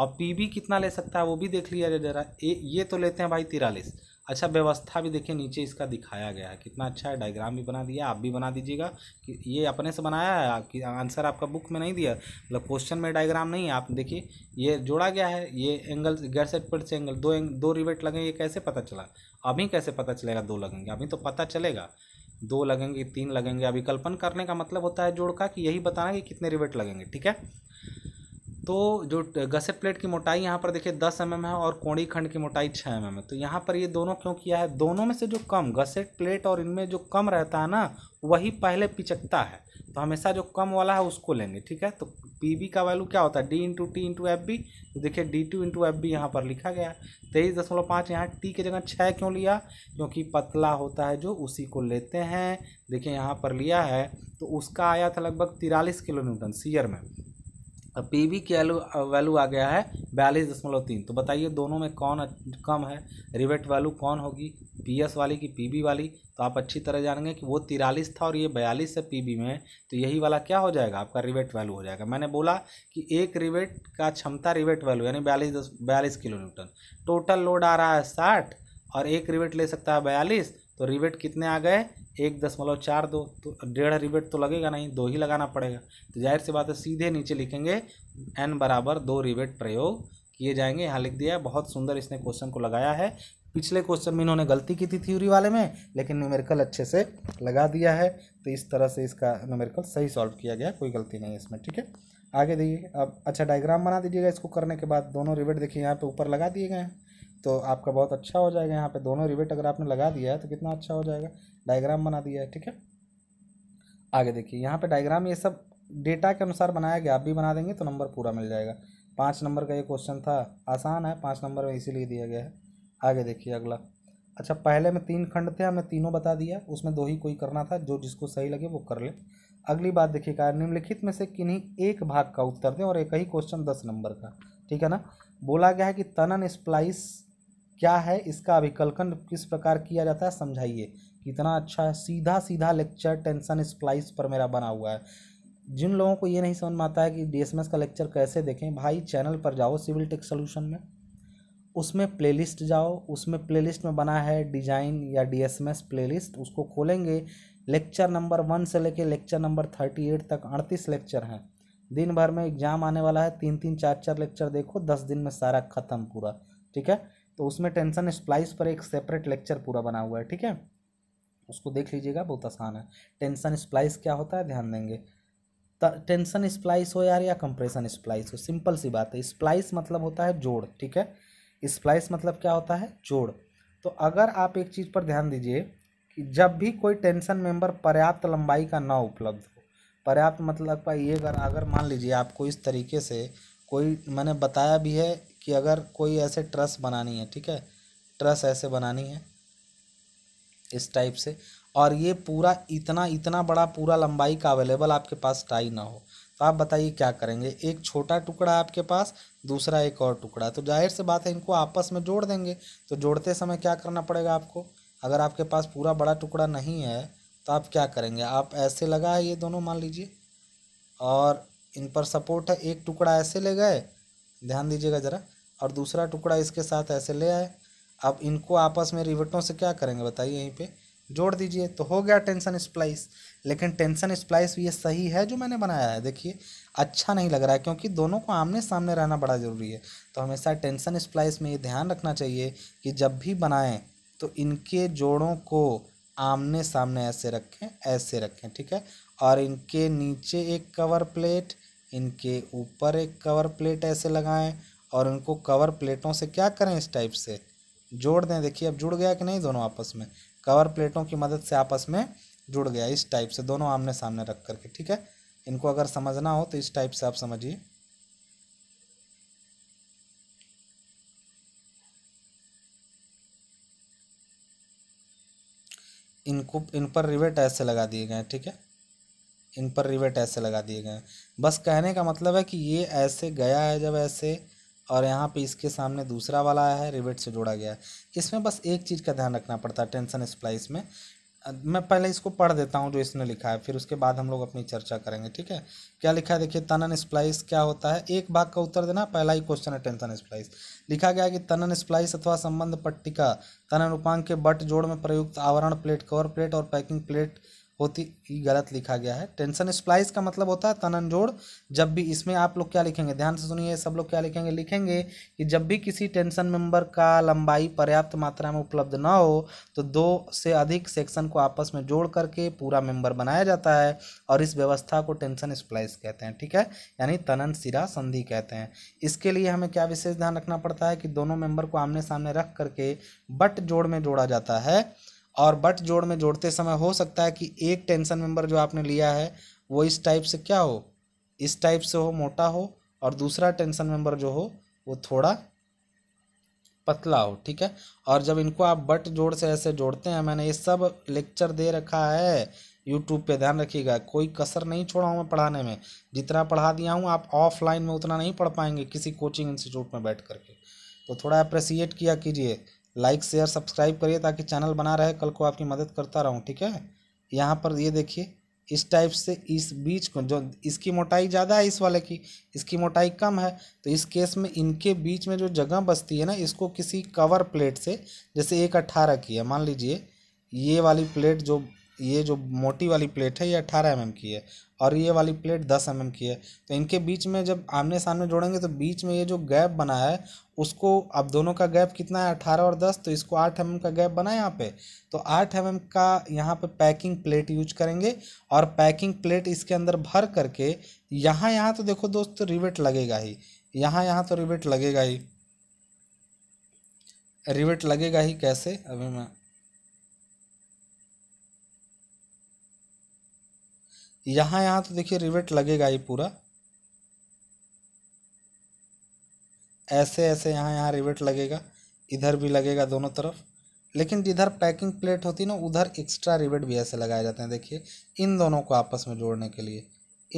[SPEAKER 1] और पी कितना ले सकता है वो भी देख लिया जरा ये तो लेते हैं भाई तिरालीस अच्छा व्यवस्था भी देखिए नीचे इसका दिखाया गया है कितना अच्छा है डायग्राम भी बना दिया आप भी बना दीजिएगा कि ये अपने से बनाया है आपकी आंसर आपका बुक में नहीं दिया मतलब क्वेश्चन में डायग्राम नहीं है आप देखिए ये जोड़ा गया है ये एंगल गैर सेट पर से एंगल दो एंग, दो रिवेट लगे ये कैसे पता चला अभी कैसे पता चलेगा दो लगेंगे अभी तो पता चलेगा दो लगेंगे तीन लगेंगे अभिकल्पन करने का मतलब होता है जोड़ का कि यही बताना कि कितने रिवेट लगेंगे ठीक है तो जो गसेट प्लेट की मोटाई यहाँ पर देखिए दस एम mm है और कोणी खंड की मोटाई छः एम mm है तो यहाँ पर ये दोनों क्यों किया है दोनों में से जो कम गसेट प्लेट और इनमें जो कम रहता है ना वही पहले पिचकता है तो हमेशा जो कम वाला है उसको लेंगे ठीक है तो पी बी का वैल्यू क्या होता है D into T into F B तो देखिए D two into F B यहाँ पर लिखा गया तेईस दशमलव पाँच यहाँ टी के जगह छः क्यों लिया क्योंकि पतला होता है जो उसी को लेते हैं देखिए यहाँ पर लिया है तो उसका आया था लगभग तिरालीस किलो न्यूटन सीयर में पी बी की वैल्यू आ गया है बयालीस दशमलव तीन तो बताइए दोनों में कौन कम है रिवेट वैल्यू कौन होगी पी एस वाली की पी बी वाली तो आप अच्छी तरह जानेंगे कि वो तिरालीस था और ये बयालीस है पी बी में तो यही वाला क्या हो जाएगा आपका रिवेट वैल्यू हो जाएगा मैंने बोला कि एक रिवेट का क्षमता रिवेट वैल्यू यानी बयालीस दस बयालीस किलो न्यूटन टोटल लोड आ रहा है साठ और एक रिवेट ले सकता है बयालीस तो रिबेट कितने आ गए एक दशमलव चार दो तो डेढ़ रिबेट तो लगेगा नहीं दो ही लगाना पड़ेगा तो जाहिर सी बात है सीधे नीचे लिखेंगे एन बराबर दो रिबेट प्रयोग किए जाएंगे यहाँ लिख दिया बहुत सुंदर इसने क्वेश्चन को लगाया है पिछले क्वेश्चन में इन्होंने गलती की थी थ्योरी वाले में लेकिन न्यूमेरिकल अच्छे से लगा दिया है तो इस तरह से इसका न्यूमेरिकल सही सॉल्व किया गया कोई गलती नहीं है इसमें ठीक है आगे देखिए अब अच्छा डायग्राम बना दीजिएगा इसको करने के बाद दोनों रिबेट देखिए यहाँ पे ऊपर लगा दिए गए हैं तो आपका बहुत अच्छा हो जाएगा यहाँ पे दोनों रिवेट अगर आपने लगा दिया है तो कितना अच्छा हो जाएगा डायग्राम बना दिया है ठीक है आगे देखिए यहाँ पे डायग्राम ये सब डेटा के अनुसार बनाया गया आप भी बना देंगे तो नंबर पूरा मिल जाएगा पाँच नंबर का ये क्वेश्चन था आसान है पाँच नंबर में इसीलिए दिया गया है आगे देखिए अगला अच्छा पहले में तीन खंड थे हमने तीनों बता दिया उसमें दो ही कोई करना था जो जिसको सही लगे वो कर ले अगली बात देखिए कहा निम्नलिखित में से किन्हीं एक भाग का उत्तर दें और एक ही क्वेश्चन दस नंबर का ठीक है ना बोला गया है कि तनन स्प्लाइस क्या है इसका अभिकल्कन किस प्रकार किया जाता है समझाइए कितना अच्छा है सीधा सीधा लेक्चर टेंशन स्प्लाइस पर मेरा बना हुआ है जिन लोगों को ये नहीं समझ में आता है कि डी का लेक्चर कैसे देखें भाई चैनल पर जाओ सिविल टेक सोल्यूशन में उसमें प्लेलिस्ट जाओ उसमें प्लेलिस्ट में बना है डिजाइन या डी एस प्लेलिस्ट उसको खोलेंगे लेक्चर नंबर वन से लेके लेक्चर नंबर थर्टी एट तक अड़तीस लेक्चर हैं दिन भर में एग्ज़ाम आने वाला है तीन तीन चार चार लेक्चर देखो दस दिन में सारा ख़त्म पूरा ठीक है तो उसमें टेंशन स्प्लाइस पर एक सेपरेट लेक्चर पूरा बना हुआ है ठीक है उसको देख लीजिएगा बहुत आसान है टेंशन स्प्लाइस क्या होता है ध्यान देंगे टेंशन स्प्लाइस हो यार या कंप्रेशन स्प्लाइस हो सिंपल सी बात है स्प्लाइस मतलब होता है जोड़ ठीक है स्प्लाइस मतलब क्या होता है जोड़ तो अगर आप एक चीज़ पर ध्यान दीजिए कि जब भी कोई टेंशन मेंबर पर्याप्त लंबाई का ना उपलब्ध हो पर्याप्त मतलब का ये अगर अगर मान लीजिए आपको इस तरीके से कोई मैंने बताया भी है कि अगर कोई ऐसे ट्रस बनानी है ठीक है ट्रस ऐसे बनानी है इस टाइप से और ये पूरा इतना इतना बड़ा पूरा लंबाई का अवेलेबल आपके पास टाई ना हो तो आप बताइए क्या करेंगे एक छोटा टुकड़ा आपके पास दूसरा एक और टुकड़ा तो जाहिर से बात है इनको आपस में जोड़ देंगे तो जोड़ते समय क्या करना पड़ेगा आपको अगर आपके पास पूरा बड़ा टुकड़ा नहीं है तो आप क्या करेंगे आप ऐसे लगा है ये दोनों मान लीजिए और इन पर सपोर्ट है एक टुकड़ा ऐसे ले गए ध्यान दीजिएगा ज़रा और दूसरा टुकड़ा इसके साथ ऐसे ले आए अब इनको आपस में रिवटों से क्या करेंगे बताइए यहीं पे जोड़ दीजिए तो हो गया टेंशन स्प्लाइस लेकिन टेंशन स्प्लाइस ये सही है जो मैंने बनाया है देखिए अच्छा नहीं लग रहा है क्योंकि दोनों को आमने सामने रहना बड़ा ज़रूरी है तो हमेशा टेंशन स्प्लाइस में ये ध्यान रखना चाहिए कि जब भी बनाएँ तो इनके जोड़ों को आमने सामने ऐसे रखें ऐसे रखें ठीक है और इनके नीचे एक कवर प्लेट इनके ऊपर एक कवर प्लेट ऐसे लगाएं और इनको कवर प्लेटों से क्या करें इस टाइप से जोड़ दें देखिए अब जुड़ गया कि नहीं दोनों आपस में कवर प्लेटों की मदद से आपस में जुड़ गया इस टाइप से दोनों आमने सामने रख करके ठीक है इनको अगर समझना हो तो इस टाइप से आप समझिए इनको इन पर रिवेट ऐसे लगा दिए गए ठीक है इन पर रिवेट ऐसे लगा दिए गए हैं बस कहने का मतलब है कि ये ऐसे गया है जब ऐसे और यहाँ पे इसके सामने दूसरा वाला आया है रिवेट से जोड़ा गया है इसमें बस एक चीज़ का ध्यान रखना पड़ता है टेंशन स्प्लाइस में मैं पहले इसको पढ़ देता हूँ जो इसने लिखा है फिर उसके बाद हम लोग अपनी चर्चा करेंगे ठीक है क्या लिखा है देखिए तनन स्प्लाइस क्या होता है एक भाग का उत्तर देना पहला ही क्वेश्चन है टेंशन स्प्लाइस लिखा गया कि तनन स्प्लाइस अथवा संबंध पट्टिका तनन उपांग के बट जोड़ में प्रयुक्त आवरण प्लेट कवर प्लेट और पैकिंग प्लेट होती गलत लिखा गया है टेंशन स्प्लाइस का मतलब होता है तनन जोड़ जब भी इसमें आप लोग क्या लिखेंगे ध्यान से सुनिए सब लोग क्या लिखेंगे लिखेंगे कि जब भी किसी टेंशन मेंबर का लंबाई पर्याप्त मात्रा में उपलब्ध ना हो तो दो से अधिक सेक्शन को आपस में जोड़ करके पूरा मेंबर बनाया जाता है और इस व्यवस्था को टेंशन स्प्लाइस कहते हैं ठीक है यानी तनन सिरा संधि कहते हैं इसके लिए हमें क्या विशेष ध्यान रखना पड़ता है कि दोनों मेंबर को आमने सामने रख करके बट जोड़ में जोड़ा जाता है और बट जोड़ में जोड़ते समय हो सकता है कि एक टेंशन मेंबर जो आपने लिया है वो इस टाइप से क्या हो इस टाइप से हो मोटा हो और दूसरा टेंशन मेंबर जो हो वो थोड़ा पतला हो ठीक है और जब इनको आप बट जोड़ से ऐसे जोड़ते हैं मैंने ये सब लेक्चर दे रखा है यूट्यूब पे ध्यान रखिएगा कोई कसर नहीं छोड़ा हूँ मैं पढ़ाने में जितना पढ़ा दिया हूँ आप ऑफलाइन में उतना नहीं पढ़ पाएंगे किसी कोचिंग इंस्टीट्यूट में बैठ करके तो थोड़ा अप्रिसिएट किया कीजिए लाइक शेयर सब्सक्राइब करिए ताकि चैनल बना रहे कल को आपकी मदद करता रहूँ ठीक है यहाँ पर ये देखिए इस टाइप से इस बीच को जो इसकी मोटाई ज़्यादा है इस वाले की इसकी मोटाई कम है तो इस केस में इनके बीच में जो जगह बसती है ना इसको किसी कवर प्लेट से जैसे एक अट्ठारह की है मान लीजिए ये वाली प्लेट जो ये जो मोटी वाली प्लेट है ये अट्ठारह एम की है और ये वाली प्लेट दस एम की है तो इनके बीच में जब आमने सामने जोड़ेंगे तो बीच में ये जो गैप बना है उसको अब दोनों का गैप कितना है अठारह और दस तो इसको आठ एम का गैप बना है यहाँ पे तो आठ एम का यहाँ पे पैकिंग प्लेट यूज करेंगे और पैकिंग प्लेट इसके अंदर भर करके यहाँ यहाँ तो देखो दोस्तों रिवेट लगेगा ही यहाँ यहाँ तो रिवेट लगेगा ही रिवेट लगेगा ही कैसे अभी मैं यहाँ यहाँ तो देखिए रिवेट लगेगा ये पूरा ऐसे ऐसे यहाँ यहाँ रिवेट लगेगा इधर भी लगेगा दोनों तरफ लेकिन जिधर पैकिंग प्लेट होती है ना उधर एक्स्ट्रा रिवेट भी ऐसे लगाए जाते हैं देखिए इन दोनों को आपस में जोड़ने के लिए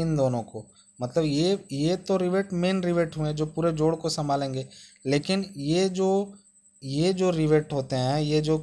[SPEAKER 1] इन दोनों को मतलब ये ये तो रिवेट मेन रिवेट हुए जो पूरे जोड़ को संभालेंगे लेकिन ये जो ये जो रिवेट होते हैं ये जो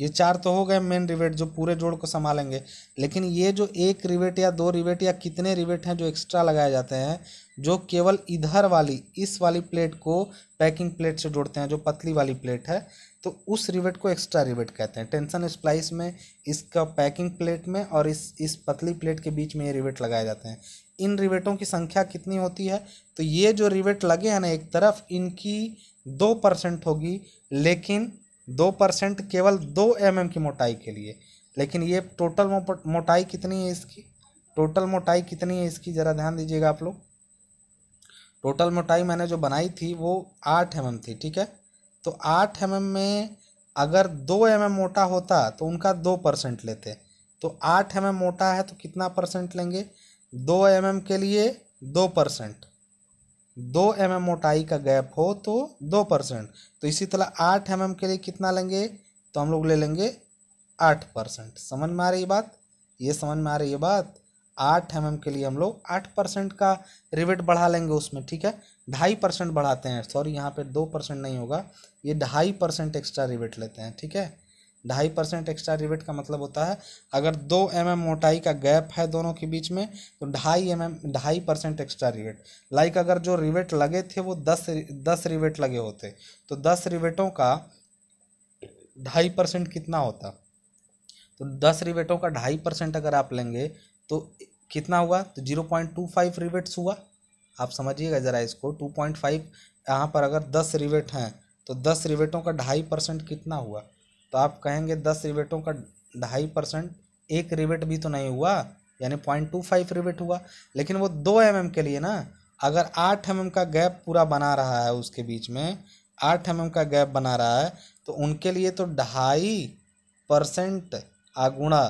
[SPEAKER 1] ये चार तो हो गए मेन रिवेट जो पूरे जोड़ को संभालेंगे लेकिन ये जो एक रिवेट या दो रिवेट या कितने रिवेट हैं जो एक्स्ट्रा लगाए जाते हैं जो केवल इधर वाली इस वाली प्लेट को पैकिंग प्लेट से जोड़ते हैं जो पतली वाली प्लेट है तो उस रिवेट को एक्स्ट्रा रिवेट कहते हैं टेंशन स्प्लाइस में इसका पैकिंग प्लेट में और इस इस पतली प्लेट के बीच में ये रिवेट लगाए जाते हैं इन रिवेटों की संख्या कितनी होती है तो ये जो रिवेट लगे हैं ना एक तरफ इनकी दो परसेंट होगी लेकिन दो परसेंट केवल दो एम mm की मोटाई के लिए लेकिन ये टोटल मोटाई कितनी है इसकी टोटल मोटाई कितनी है इसकी ज़रा ध्यान दीजिएगा आप लोग टोटल मोटाई मैंने जो बनाई थी वो आठ एम mm थी ठीक है तो आठ एम mm में अगर दो एम mm मोटा होता तो उनका दो परसेंट लेते तो आठ एम mm मोटा है तो कितना परसेंट लेंगे दो एम mm के लिए दो परसेंट दो एम एम मोटाई का गैप हो तो दो परसेंट तो इसी तरह आठ एम एम के लिए कितना लेंगे तो हम लोग ले लेंगे आठ परसेंट समझ में आ रही बात ये समझ में आ रही है बात आठ एम के लिए हम लोग आठ परसेंट का रिवेट बढ़ा लेंगे उसमें ठीक है ढाई परसेंट बढ़ाते हैं सॉरी यहाँ पे दो परसेंट नहीं होगा ये ढाई परसेंट एक्स्ट्रा रिवेट लेते हैं ठीक है ढाई परसेंट एक्स्ट्रा रिवेट का मतलब होता है अगर दो एम mm मोटाई का गैप है दोनों के बीच में तो ढाई एम एम ढाई परसेंट एक्स्ट्रा रिवेट लाइक अगर जो रिवेट लगे थे वो दस दस रिवेट लगे होते तो दस रिवेटों का ढाई परसेंट कितना होता तो दस रिवेटों का ढाई परसेंट अगर आप लेंगे तो कितना हुआ तो zero point two five rivets हुआ आप समझिएगा ज़रा इसको टू पॉइंट फाइव यहाँ पर अगर दस रिवेट हैं तो दस रिवेटों का ढाई परसेंट कितना हुआ तो आप कहेंगे दस रिबेटों का ढाई परसेंट एक रिबेट भी तो नहीं हुआ यानी पॉइंट टू फाइव रिबेट हुआ लेकिन वो दो एम mm के लिए ना अगर आठ एम mm का गैप पूरा बना रहा है उसके बीच में आठ एम mm का गैप बना रहा है तो उनके लिए तो ढाई परसेंट आगुणा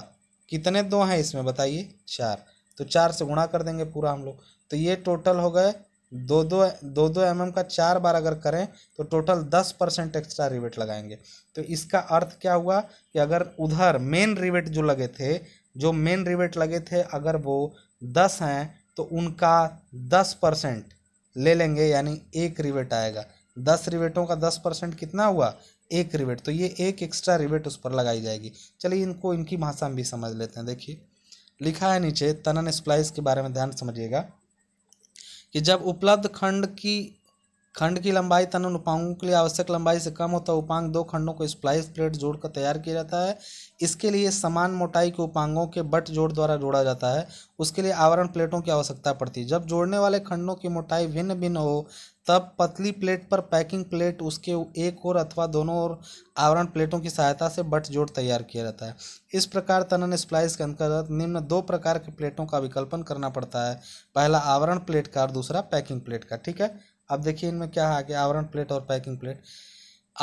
[SPEAKER 1] कितने दो हैं इसमें बताइए चार तो चार से गुणा कर देंगे पूरा हम लोग तो ये टोटल हो गए दो दो दो दो एम mm का चार बार अगर करें तो टोटल दस परसेंट एक्स्ट्रा रिवेट लगाएंगे तो इसका अर्थ क्या हुआ कि अगर उधर मेन रिवेट जो लगे थे जो मेन रिवेट लगे थे अगर वो दस हैं तो उनका दस परसेंट ले लेंगे यानी एक रिवेट आएगा दस रिबेटों का दस परसेंट कितना हुआ एक रिवेट तो ये एक एक्स्ट्रा रिवेट उस पर लगाई जाएगी चलिए इनको इनकी भाषा में भी समझ लेते हैं देखिए लिखा है नीचे तनन स्प्लाइस के बारे में ध्यान समझिएगा कि जब उपलब्ध खंड की खंड की लंबाई तन उपांगों के लिए आवश्यक लंबाई से कम हो तो उपांग दो खंडों को स्प्लाइस प्लेट जोड़कर तैयार किया जाता है इसके लिए समान मोटाई के उपांगों के बट जोड़ द्वारा जोड़ा जाता है उसके लिए आवरण प्लेटों की आवश्यकता पड़ती है जब जोड़ने वाले खंडों की मोटाई भिन्न भिन्न हो तब पतली प्लेट पर पैकिंग प्लेट उसके एक और अथवा दोनों और आवरण प्लेटों की सहायता से बट जोड़ तैयार किया जाता है इस प्रकार तनन स्प्लाइस के अंतर्गत निम्न दो प्रकार के प्लेटों का विकल्पन करना पड़ता है पहला आवरण प्लेट का और दूसरा पैकिंग प्लेट का ठीक है अब देखिए इनमें क्या है कि आवरण प्लेट और पैकिंग प्लेट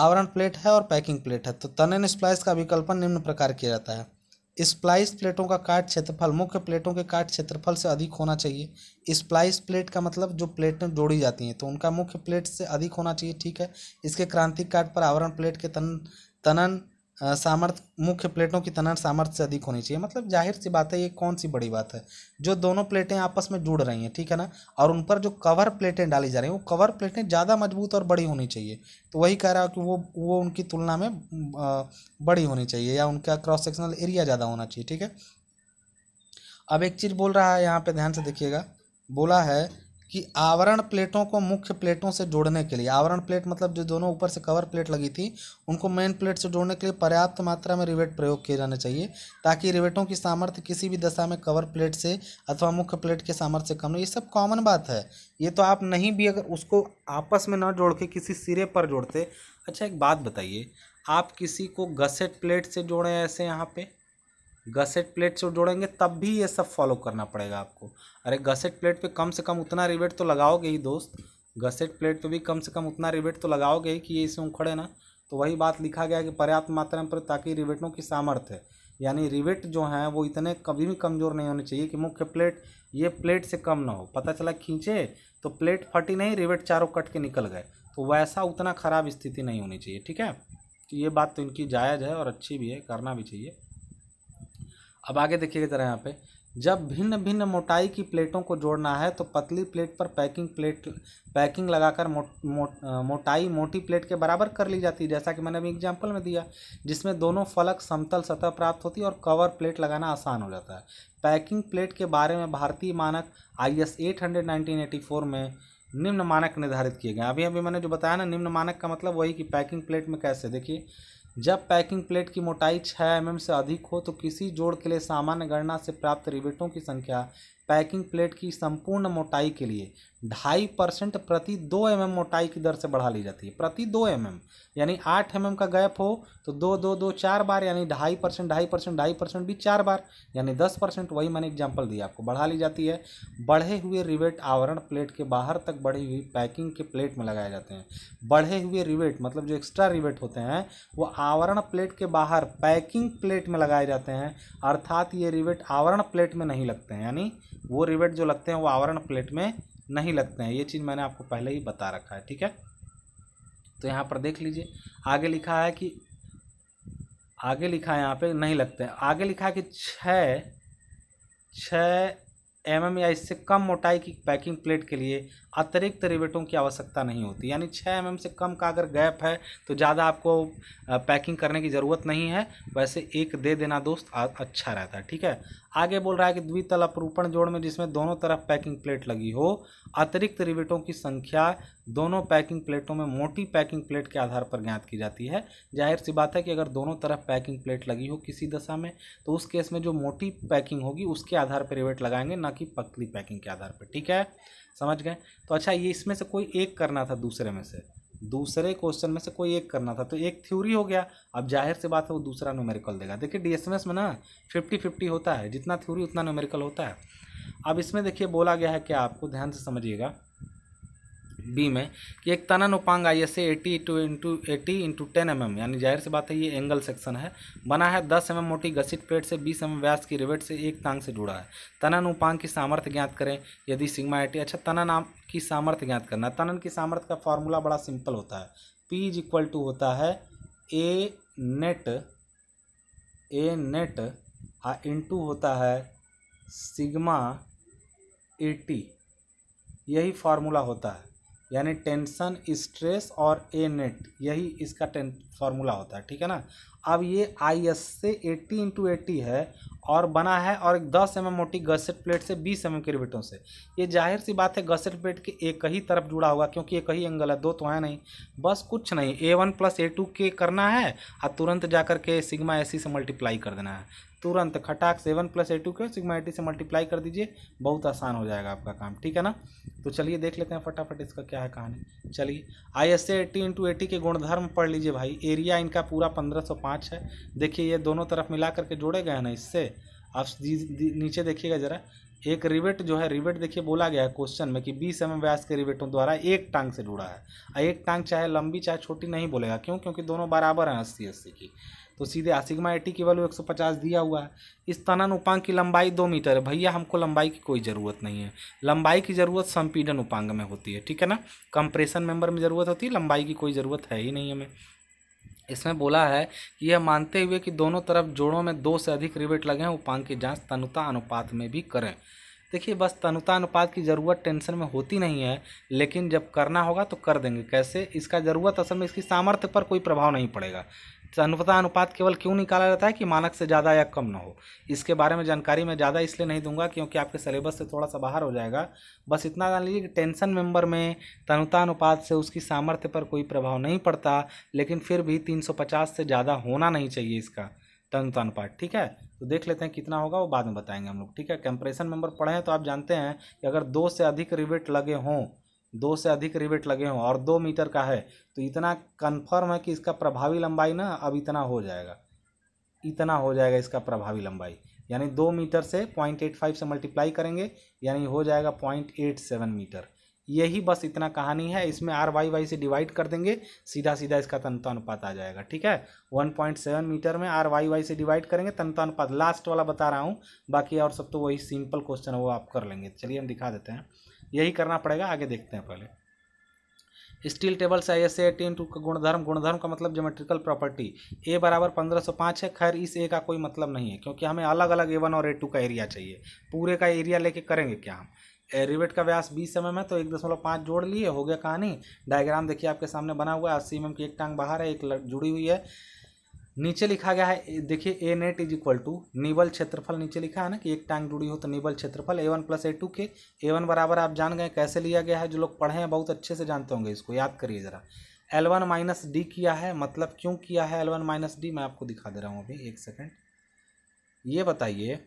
[SPEAKER 1] आवरण प्लेट है और पैकिंग प्लेट है तो तनन स्प्लाइस का विकल्पन निम्न प्रकार किया जाता है स्प्लाइस प्लेटों का काट क्षेत्रफल मुख्य प्लेटों के काट क्षेत्रफल से अधिक होना चाहिए स्प्लाइस प्लेट का मतलब जो प्लेटें जोड़ी जाती हैं तो उनका मुख्य प्लेट से अधिक होना चाहिए ठीक है इसके क्रांतिक काट पर आवरण प्लेट के तन तनन सामर्थ्य मुख्य प्लेटों की तनन सामर्थ्य से अधिक होनी चाहिए मतलब जाहिर सी बात है ये कौन सी बड़ी बात है जो दोनों प्लेटें आपस में जुड़ रही हैं ठीक है ना और उन पर जो कवर प्लेटें डाली जा रही हैं वो कवर प्लेटें ज़्यादा मजबूत और बड़ी होनी चाहिए तो वही कह रहा है कि वो वो उनकी तुलना में बड़ी होनी चाहिए या उनका क्रॉस सेक्शनल एरिया ज़्यादा होना चाहिए ठीक है अब एक चीज़ बोल रहा है यहाँ पर ध्यान से देखिएगा बोला है कि आवरण प्लेटों को मुख्य प्लेटों से जोड़ने के लिए आवरण प्लेट मतलब जो दोनों ऊपर से कवर प्लेट लगी थी उनको मेन प्लेट से जोड़ने के लिए पर्याप्त मात्रा में रिवेट प्रयोग किए जाने चाहिए ताकि रिवेटों की सामर्थ्य किसी भी दशा में कवर प्लेट से अथवा मुख्य प्लेट के सामर्थ्य से कम ये सब कॉमन बात है ये तो आप नहीं भी अगर उसको आपस में ना जोड़ के किसी सिरे पर जोड़ते अच्छा एक बात बताइए आप किसी को गसेट प्लेट से जोड़ें ऐसे यहाँ पर गसेट प्लेट से जोड़ेंगे तब भी ये सब फॉलो करना पड़ेगा आपको अरे गसेट प्लेट पे कम से कम उतना रिबेट तो लगाओगे ही दोस्त गसेट प्लेट पे भी कम से कम उतना रिबेट तो लगाओगे ही कि ये इसे उखड़े ना तो वही बात लिखा गया कि पर्याप्त मात्रा में पर ताकि रिबेटों की सामर्थ्य यानी रिबेट जो हैं वो इतने कभी भी कमज़ोर नहीं होने चाहिए कि मुख्य प्लेट ये प्लेट से कम ना हो पता चला खींचे तो प्लेट फटी नहीं रिबेट चारों कट के निकल गए तो वैसा उतना ख़राब स्थिति नहीं होनी चाहिए ठीक है तो ये बात तो इनकी जायज़ है और अच्छी भी है करना भी चाहिए अब आगे देखिएगा जरा यहाँ पे जब भिन्न भिन्न मोटाई की प्लेटों को जोड़ना है तो पतली प्लेट पर पैकिंग प्लेट पैकिंग लगाकर मो, मो, मोटाई मोटी प्लेट के बराबर कर ली जाती है जैसा कि मैंने अभी एग्जाम्पल में दिया जिसमें दोनों फलक समतल सतह प्राप्त होती है और कवर प्लेट लगाना आसान हो जाता है पैकिंग प्लेट के बारे में भारतीय मानक I S eight hundred nineteen eighty four में निम्न मानक निर्धारित किए गए अभी अभी मैंने जो बताया ना निम्न मानक का मतलब वही कि पैकिंग प्लेट में कैसे देखिए जब पैकिंग प्लेट की मोटाई 6 एम से अधिक हो तो किसी जोड़ के लिए सामान्य गणना से प्राप्त रिवेटों की संख्या पैकिंग प्लेट की संपूर्ण मोटाई के लिए ढाई परसेंट प्रति दो एम mm मोटाई की दर से बढ़ा ली जाती है प्रति दो एम mm, यानी आठ एम mm का गैप हो तो दो दो दो चार बार यानी ढाई परसेंट ढाई परसेंट ढाई परसेंट भी चार बार यानी दस परसेंट वही मैंने एग्जाम्पल दिया आपको बढ़ा ली जाती है बढ़े हुए रिवेट आवरण प्लेट के बाहर तक बढ़ी हुई पैकिंग के प्लेट में लगाए जाते हैं बढ़े हुए रिवेट मतलब जो एक्स्ट्रा रिवेट होते हैं वो आवरण प्लेट के बाहर पैकिंग प्लेट में लगाए जाते हैं अर्थात ये रिवेट आवरण प्लेट में नहीं लगते हैं यानी वो रिवेट जो लगते हैं वो आवरण प्लेट में नहीं लगते हैं ये चीज़ मैंने आपको पहले ही बता रखा है ठीक है तो यहाँ पर देख लीजिए आगे लिखा है कि आगे लिखा है यहाँ पे नहीं लगते हैं आगे लिखा है कि छः छः एम एम या इससे कम मोटाई की पैकिंग प्लेट के लिए अतिरिक्त रिवेटों की आवश्यकता नहीं होती यानी छः एम mm से कम का अगर गैप है तो ज़्यादा आपको पैकिंग करने की ज़रूरत नहीं है वैसे एक दे देना दोस्त अच्छा रहता है ठीक है आगे बोल रहा है कि द्वितल अपरूपण जोड़ में जिसमें दोनों तरफ पैकिंग प्लेट लगी हो अतिरिक्त रिवेटों की संख्या दोनों पैकिंग प्लेटों में मोटी पैकिंग प्लेट के आधार पर ज्ञात की जाती है जाहिर सी बात है कि अगर दोनों तरफ पैकिंग प्लेट लगी हो किसी दशा में तो उस केस में जो मोटी पैकिंग होगी उसके आधार पर रिवेट लगाएंगे ना कि पतली पैकिंग के आधार पर ठीक है समझ गए तो अच्छा ये इसमें से कोई एक करना था दूसरे में से दूसरे क्वेश्चन में से कोई एक करना था तो एक थ्योरी हो गया अब जाहिर सी बात है वो दूसरा न्यूमेरिकल देगा देखिए डीएसएमएस में ना फिफ्टी फिफ्टी होता है जितना थ्योरी उतना न्यूमेरिकल होता है अब इसमें देखिए बोला गया है क्या आपको ध्यान से समझिएगा बी में कि एक तनन उपांग I S eighty two into eighty into ten M M यानी जाहिर सी बात है ये एंगल सेक्शन है बना है दस एम mm एम मोटी गसित प्लेट से बीस एम mm एम व्यास की रिवेट से एक तांग से जुड़ा है तनन उपांग की सामर्थ्य ज्ञात करें यदि सिग्मा एटी अच्छा तनन की सामर्थ्य ज्ञात करना तनन की सामर्थ्य का फॉर्मूला बड़ा सिंपल होता है पी इज इक्वल टू होता है ए नेट ए नेट आ इंटू होता है सिग्मा एटी यही फार्मूला होता है यानी टेंशन स्ट्रेस और ए नेट यही इसका टें फॉर्मूला होता है ठीक है ना अब ये आई एस से एट्टी इंटू एट्टी है और बना है और एक दस एम एम मोटी गसेट प्लेट से बीस एम एम के रिबेटों से ये जाहिर सी बात है गसेट प्लेट के एक ही तरफ जुड़ा होगा क्योंकि एक ही एंगल है दो तो है नहीं बस कुछ नहीं A one plus A two के करना है और तुरंत जा के सिग्मा ए सी से मल्टीप्लाई कर देना है तुरंत खटाक सेवन प्लस ए टू के सिग्मा ए से मल्टीप्लाई कर दीजिए बहुत आसान हो जाएगा आपका काम ठीक है ना तो चलिए देख लेते हैं फटाफट इसका क्या है कहानी चलिए I S A into eighty के गुणधर्म पढ़ लीजिए भाई एरिया इनका पूरा पंद्रह सौ पाँच है देखिए ये दोनों तरफ मिला करके जोड़े गए ना इससे आप नीचे देखिएगा ज़रा एक रिवेट जो है रिवेट देखिए बोला गया है क्वेश्चन में कि बीस एम व्यास के रिवेटों द्वारा एक टांग से जुड़ा है एक टांग चाहे लंबी चाहे छोटी नहीं बोलेगा क्यों क्योंकि दोनों बराबर हैं अस्सी अस्सी की तो सीधे आसिग्मा एटी की वैल्यू 150 दिया हुआ है इस तनन उपांग की लंबाई दो मीटर है भैया हमको लंबाई की कोई ज़रूरत नहीं है लंबाई की ज़रूरत संपीडन उपांग में होती है ठीक है ना कंप्रेशन मेंबर में ज़रूरत होती है लंबाई की कोई ज़रूरत है ही नहीं हमें इसमें बोला है कि यह मानते हुए कि दोनों तरफ जोड़ों में दो से अधिक रिवेट लगे हैं उपांग की जाँच तनुता अनुपात में भी करें देखिए बस तनुता अनुपात की ज़रूरत टेंशन में होती नहीं है लेकिन जब करना होगा तो कर देंगे कैसे इसका ज़रूरत असल में इसकी सामर्थ्य पर कोई प्रभाव नहीं पड़ेगा तो अनुपता अनुपात केवल क्यों निकाला जाता है कि मानक से ज़्यादा या कम ना हो इसके बारे में जानकारी मैं ज़्यादा इसलिए नहीं दूंगा क्योंकि आपके सिलेबस से थोड़ा सा बाहर हो जाएगा बस इतना जान लीजिए कि टेंशन मेंबर में तनुता अनुपात से उसकी सामर्थ्य पर कोई प्रभाव नहीं पड़ता लेकिन फिर भी तीन से ज़्यादा होना नहीं चाहिए इसका तनुता अनुपात ठीक है तो देख लेते हैं कितना होगा वो बाद में बताएंगे हम लोग ठीक है कंप्रेशन मेंबर पढ़े हैं तो आप जानते हैं कि अगर दो से अधिक रिबेट लगे हों दो से अधिक रिवेट लगे हों और दो मीटर का है तो इतना कन्फर्म है कि इसका प्रभावी लंबाई ना अब इतना हो जाएगा इतना हो जाएगा इसका प्रभावी लंबाई यानी दो मीटर से पॉइंट एट फाइव से मल्टीप्लाई करेंगे यानी हो जाएगा पॉइंट एट सेवन मीटर यही बस इतना कहानी है इसमें आर वाई वाई से डिवाइड कर देंगे सीधा सीधा इसका अनुपात आ जाएगा ठीक है वन पॉइंट सेवन मीटर में आर वाई वाई से डिवाइड करेंगे अनुपात लास्ट वाला बता रहा हूँ बाकी और सब तो वही सिंपल क्वेश्चन है वो आप कर लेंगे चलिए हम दिखा देते हैं यही करना पड़ेगा आगे देखते हैं पहले स्टील टेबल से आई एस ए टू का गुणधर्म गुणधर्म का मतलब जोमेट्रिकल प्रॉपर्टी ए बराबर पंद्रह सौ पाँच है खैर इस ए का कोई मतलब नहीं है क्योंकि हमें अलग अलग ए वन और ए टू का एरिया चाहिए पूरे का एरिया लेके करेंगे क्या हम रिवेट का व्यास बीस एम mm एम है तो एक दशमलव पाँच जोड़ लिए हो गया कहानी डायग्राम देखिए आपके सामने बना हुआ है अस्सी एम mm एम की एक टांग बाहर है एक जुड़ी हुई है नीचे लिखा गया है देखिए A net is equal to निबल क्षेत्रफल नीचे लिखा है ना कि एक टांग जुड़ी हो तो निबल क्षेत्रफल A one plus A two के ए वन बराबर आप जान गए कैसे लिया गया है जो लोग पढ़े हैं बहुत अच्छे से जानते होंगे इसको याद करिए ज़रा एल वन माइनस डी किया है मतलब क्यों किया है एल वन माइनस डी मैं आपको दिखा दे रहा हूँ अभी एक सेकेंड ये बताइए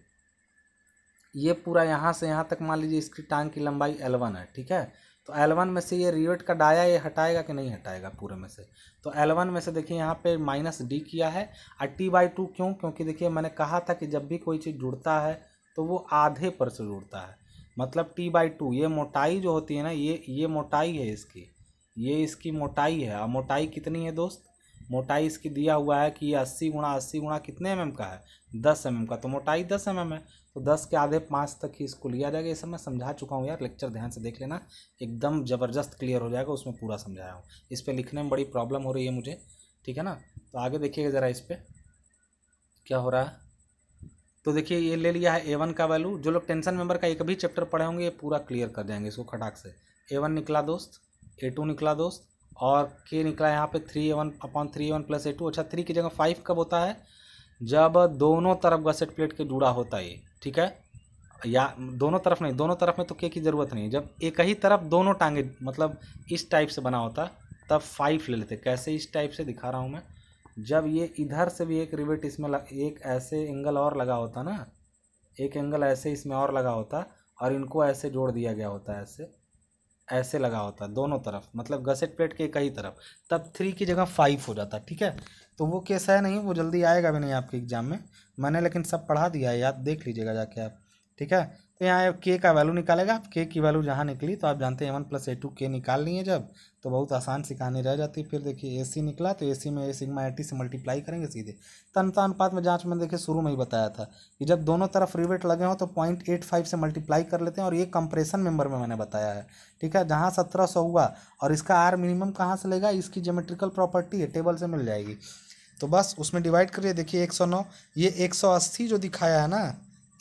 [SPEAKER 1] ये पूरा यहाँ से यहाँ तक मान लीजिए इसकी टांग की लंबाई एल वन है ठीक है तो एल वन में से ये रिवेट का डाया ये हटाएगा कि नहीं हटाएगा पूरे में से तो L1 में से देखिए यहाँ पे माइनस डी किया है और टी बाई टू क्यों क्योंकि देखिए मैंने कहा था कि जब भी कोई चीज़ जुड़ता है तो वो आधे पर से जुड़ता है मतलब टी बाई टू ये मोटाई जो होती है ना ये ये मोटाई है इसकी ये इसकी मोटाई है और मोटाई कितनी है दोस्त मोटाई इसकी दिया हुआ है कि ये अस्सी गुणा अस्सी गुणा कितने एम mm का है दस एम mm का तो मोटाई दस एम mm है तो दस के आधे पाँच तक ही इसको लिया जाएगा सब मैं समझा चुका हूँ यार लेक्चर ध्यान से देख लेना एकदम ज़बरदस्त क्लियर हो जाएगा उसमें पूरा समझाया हूँ इस पर लिखने में बड़ी प्रॉब्लम हो रही है मुझे ठीक है ना तो आगे देखिएगा ज़रा इस पर क्या हो रहा है तो देखिए ये ले लिया है ए वन का वैल्यू जो लोग टेंशन मेंबर का एक भी चैप्टर पढ़े होंगे ये पूरा क्लियर कर देंगे इसको खटाक से ए वन निकला दोस्त ए टू निकला दोस्त और के निकला यहाँ पे three A one upon three A one plus A two अच्छा थ्री की जगह फाइव कब होता है जब दोनों तरफ गसेट प्लेट के जुड़ा होता है ठीक है या दोनों तरफ नहीं दोनों तरफ में तो के की ज़रूरत नहीं जब एक ही तरफ दोनों टांगे मतलब इस टाइप से बना होता तब फाइव ले लेते कैसे इस टाइप से दिखा रहा हूँ मैं जब ये इधर से भी एक रिवेट इसमें एक ऐसे एंगल और लगा होता ना एक एंगल ऐसे इसमें और लगा होता और इनको ऐसे जोड़ दिया गया होता ऐसे ऐसे लगा होता दोनों तरफ मतलब गसेट प्लेट के एक ही तरफ तब थ्री की जगह फाइव हो जाता ठीक है तो वो कैसा है नहीं वो जल्दी आएगा भी नहीं आपके एग्ज़ाम में मैंने लेकिन सब पढ़ा दिया है याद देख लीजिएगा जाके आप ठीक है तो यहाँ के का वैल्यू निकालेगा आप के की वैल्यू जहाँ निकली तो आप जानते हैं वन प्लस ए टू के निकाल लिए जब तो बहुत आसान सी कहानी रह जाती है फिर देखिए ए सी निकला तो ए सी में ए सिग्मा ए टी से मल्टीप्लाई करेंगे सीधे तनता अनुपात में जांच में देखिए शुरू में ही बताया था कि जब दोनों तरफ रिवेट लगे हों तो पॉइंट एट फाइव से मल्टीप्लाई कर लेते हैं और ये कंप्रेशन मेम्बर में मैंने बताया है ठीक है जहाँ सत्रह सौ हुआ और इसका आर मिनिमम कहाँ से लेगा इसकी जोमेट्रिकल प्रॉपर्टी है टेबल से मिल जाएगी तो बस उसमें डिवाइड करिए देखिए एक सौ नौ ये एक सौ अस्सी जो दिखाया है ना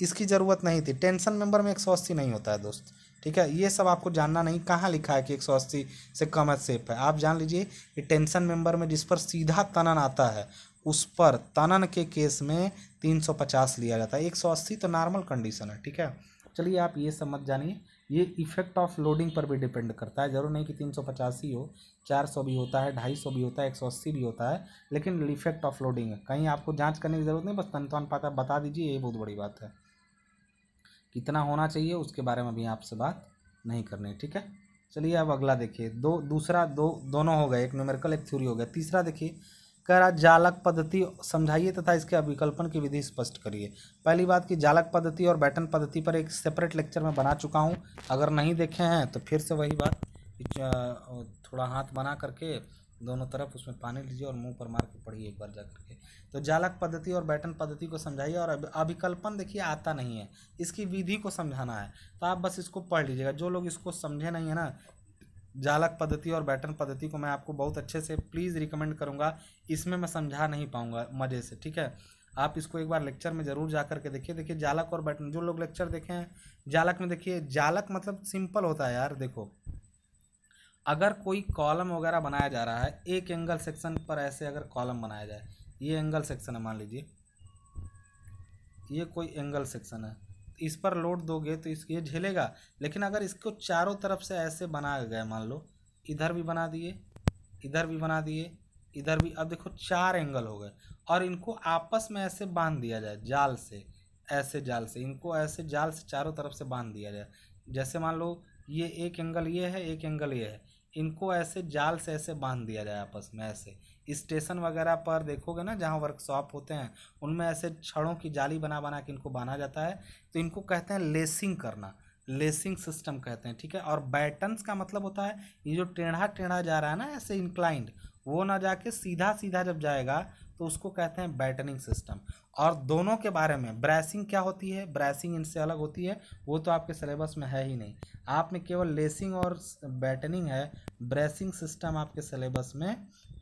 [SPEAKER 1] इसकी ज़रूरत नहीं थी टेंशन मेंबर में एक सौ अस्सी नहीं होता है दोस्त ठीक है ये सब आपको जानना नहीं कहाँ लिखा है कि एक सौ अस्सी से कम है सेफ है आप जान लीजिए कि टेंशन मेंबर में जिस पर सीधा तनन आता है उस पर तनन के केस में तीन सौ पचास लिया जाता है एक सौ अस्सी तो नॉर्मल कंडीशन है ठीक है चलिए आप ये समझ जानिए ये इफेक्ट ऑफ लोडिंग पर भी डिपेंड करता है ज़रूर नहीं कि तीन सौ पचासी हो चार सौ भी होता है ढाई सौ भी होता है एक सौ अस्सी भी होता है लेकिन इफेक्ट ऑफ लोडिंग है कहीं आपको जांच करने की ज़रूरत नहीं बस तन पाता बता दीजिए ये बहुत बड़ी बात है कितना होना चाहिए उसके बारे में भी आपसे बात नहीं करनी ठीक है चलिए अब अगला देखिए दो दूसरा दो दोनों हो गए एक न्यूमेरिकल एक थ्योरी हो गया तीसरा देखिए कह रहा जालक पद्धति समझाइए तथा इसके अभिकल्पन की विधि स्पष्ट करिए पहली बात कि जालक पद्धति और बैटन पद्धति पर एक सेपरेट लेक्चर में बना चुका हूँ अगर नहीं देखे हैं तो फिर से वही बात थोड़ा हाथ बना करके दोनों तरफ उसमें पानी लीजिए और मुंह पर मार के पढ़िए एक बार जा करके तो जालक पद्धति और बैटन पद्धति को समझाइए और अभिकल्पन देखिए आता नहीं है इसकी विधि को समझाना है तो आप बस इसको पढ़ लीजिएगा जो लोग इसको समझे नहीं है ना जालक पद्धति और बैटन पद्धति को मैं आपको बहुत अच्छे से प्लीज़ रिकमेंड करूँगा इसमें मैं समझा नहीं पाऊँगा मज़े से ठीक है आप इसको एक बार लेक्चर में ज़रूर जा करके देखिए देखिए जालक और बैटन जो लोग लेक्चर देखे हैं जालक में देखिए जालक मतलब सिंपल होता है यार देखो अगर कोई कॉलम वगैरह बनाया जा रहा है एक एंगल सेक्शन पर ऐसे अगर कॉलम बनाया जाए ये एंगल सेक्शन है मान लीजिए ये कोई एंगल सेक्शन है इस पर लोड दोगे तो इस ये झेलेगा लेकिन अगर इसको चारों तरफ से ऐसे बना गए मान लो इधर भी बना दिए इधर भी बना दिए इधर भी अब देखो चार एंगल हो गए और इनको आपस में ऐसे बांध दिया जाए जाल से ऐसे जाल से इनको ऐसे जाल से चारों तरफ से बांध दिया जाए जैसे मान लो ये एक एंगल ये है एक एंगल ये है इनको ऐसे जाल से ऐसे बांध दिया जाए आपस में ऐसे स्टेशन वगैरह पर देखोगे ना जहाँ वर्कशॉप होते हैं उनमें ऐसे छड़ों की जाली बना बना के इनको बांधा जाता है तो इनको कहते हैं लेसिंग करना लेसिंग सिस्टम कहते हैं ठीक है और बैटन्स का मतलब होता है ये जो टेढ़ा टेढ़ा जा रहा है ना ऐसे इंक्लाइंड वो ना जाके सीधा सीधा जब जाएगा तो उसको कहते हैं बैटनिंग सिस्टम और दोनों के बारे में ब्रैसिंग क्या होती है ब्रैसिंग इनसे अलग होती है वो तो आपके सिलेबस में है ही नहीं आप में केवल लेसिंग और बैटनिंग है ब्रेसिंग सिस्टम आपके सिलेबस में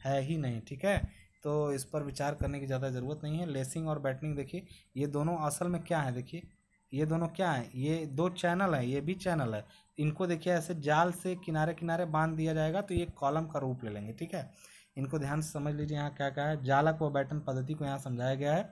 [SPEAKER 1] है ही नहीं ठीक है तो इस पर विचार करने की ज़्यादा ज़रूरत नहीं है लेसिंग और बैटनिंग देखिए ये दोनों असल में क्या है देखिए ये दोनों क्या है ये दो चैनल है ये भी चैनल है इनको देखिए ऐसे जाल से किनारे किनारे बांध दिया जाएगा तो ये कॉलम का रूप ले लेंगे ठीक है इनको ध्यान से समझ लीजिए यहाँ क्या क्या है जालक व बैटन पद्धति को यहाँ समझाया गया है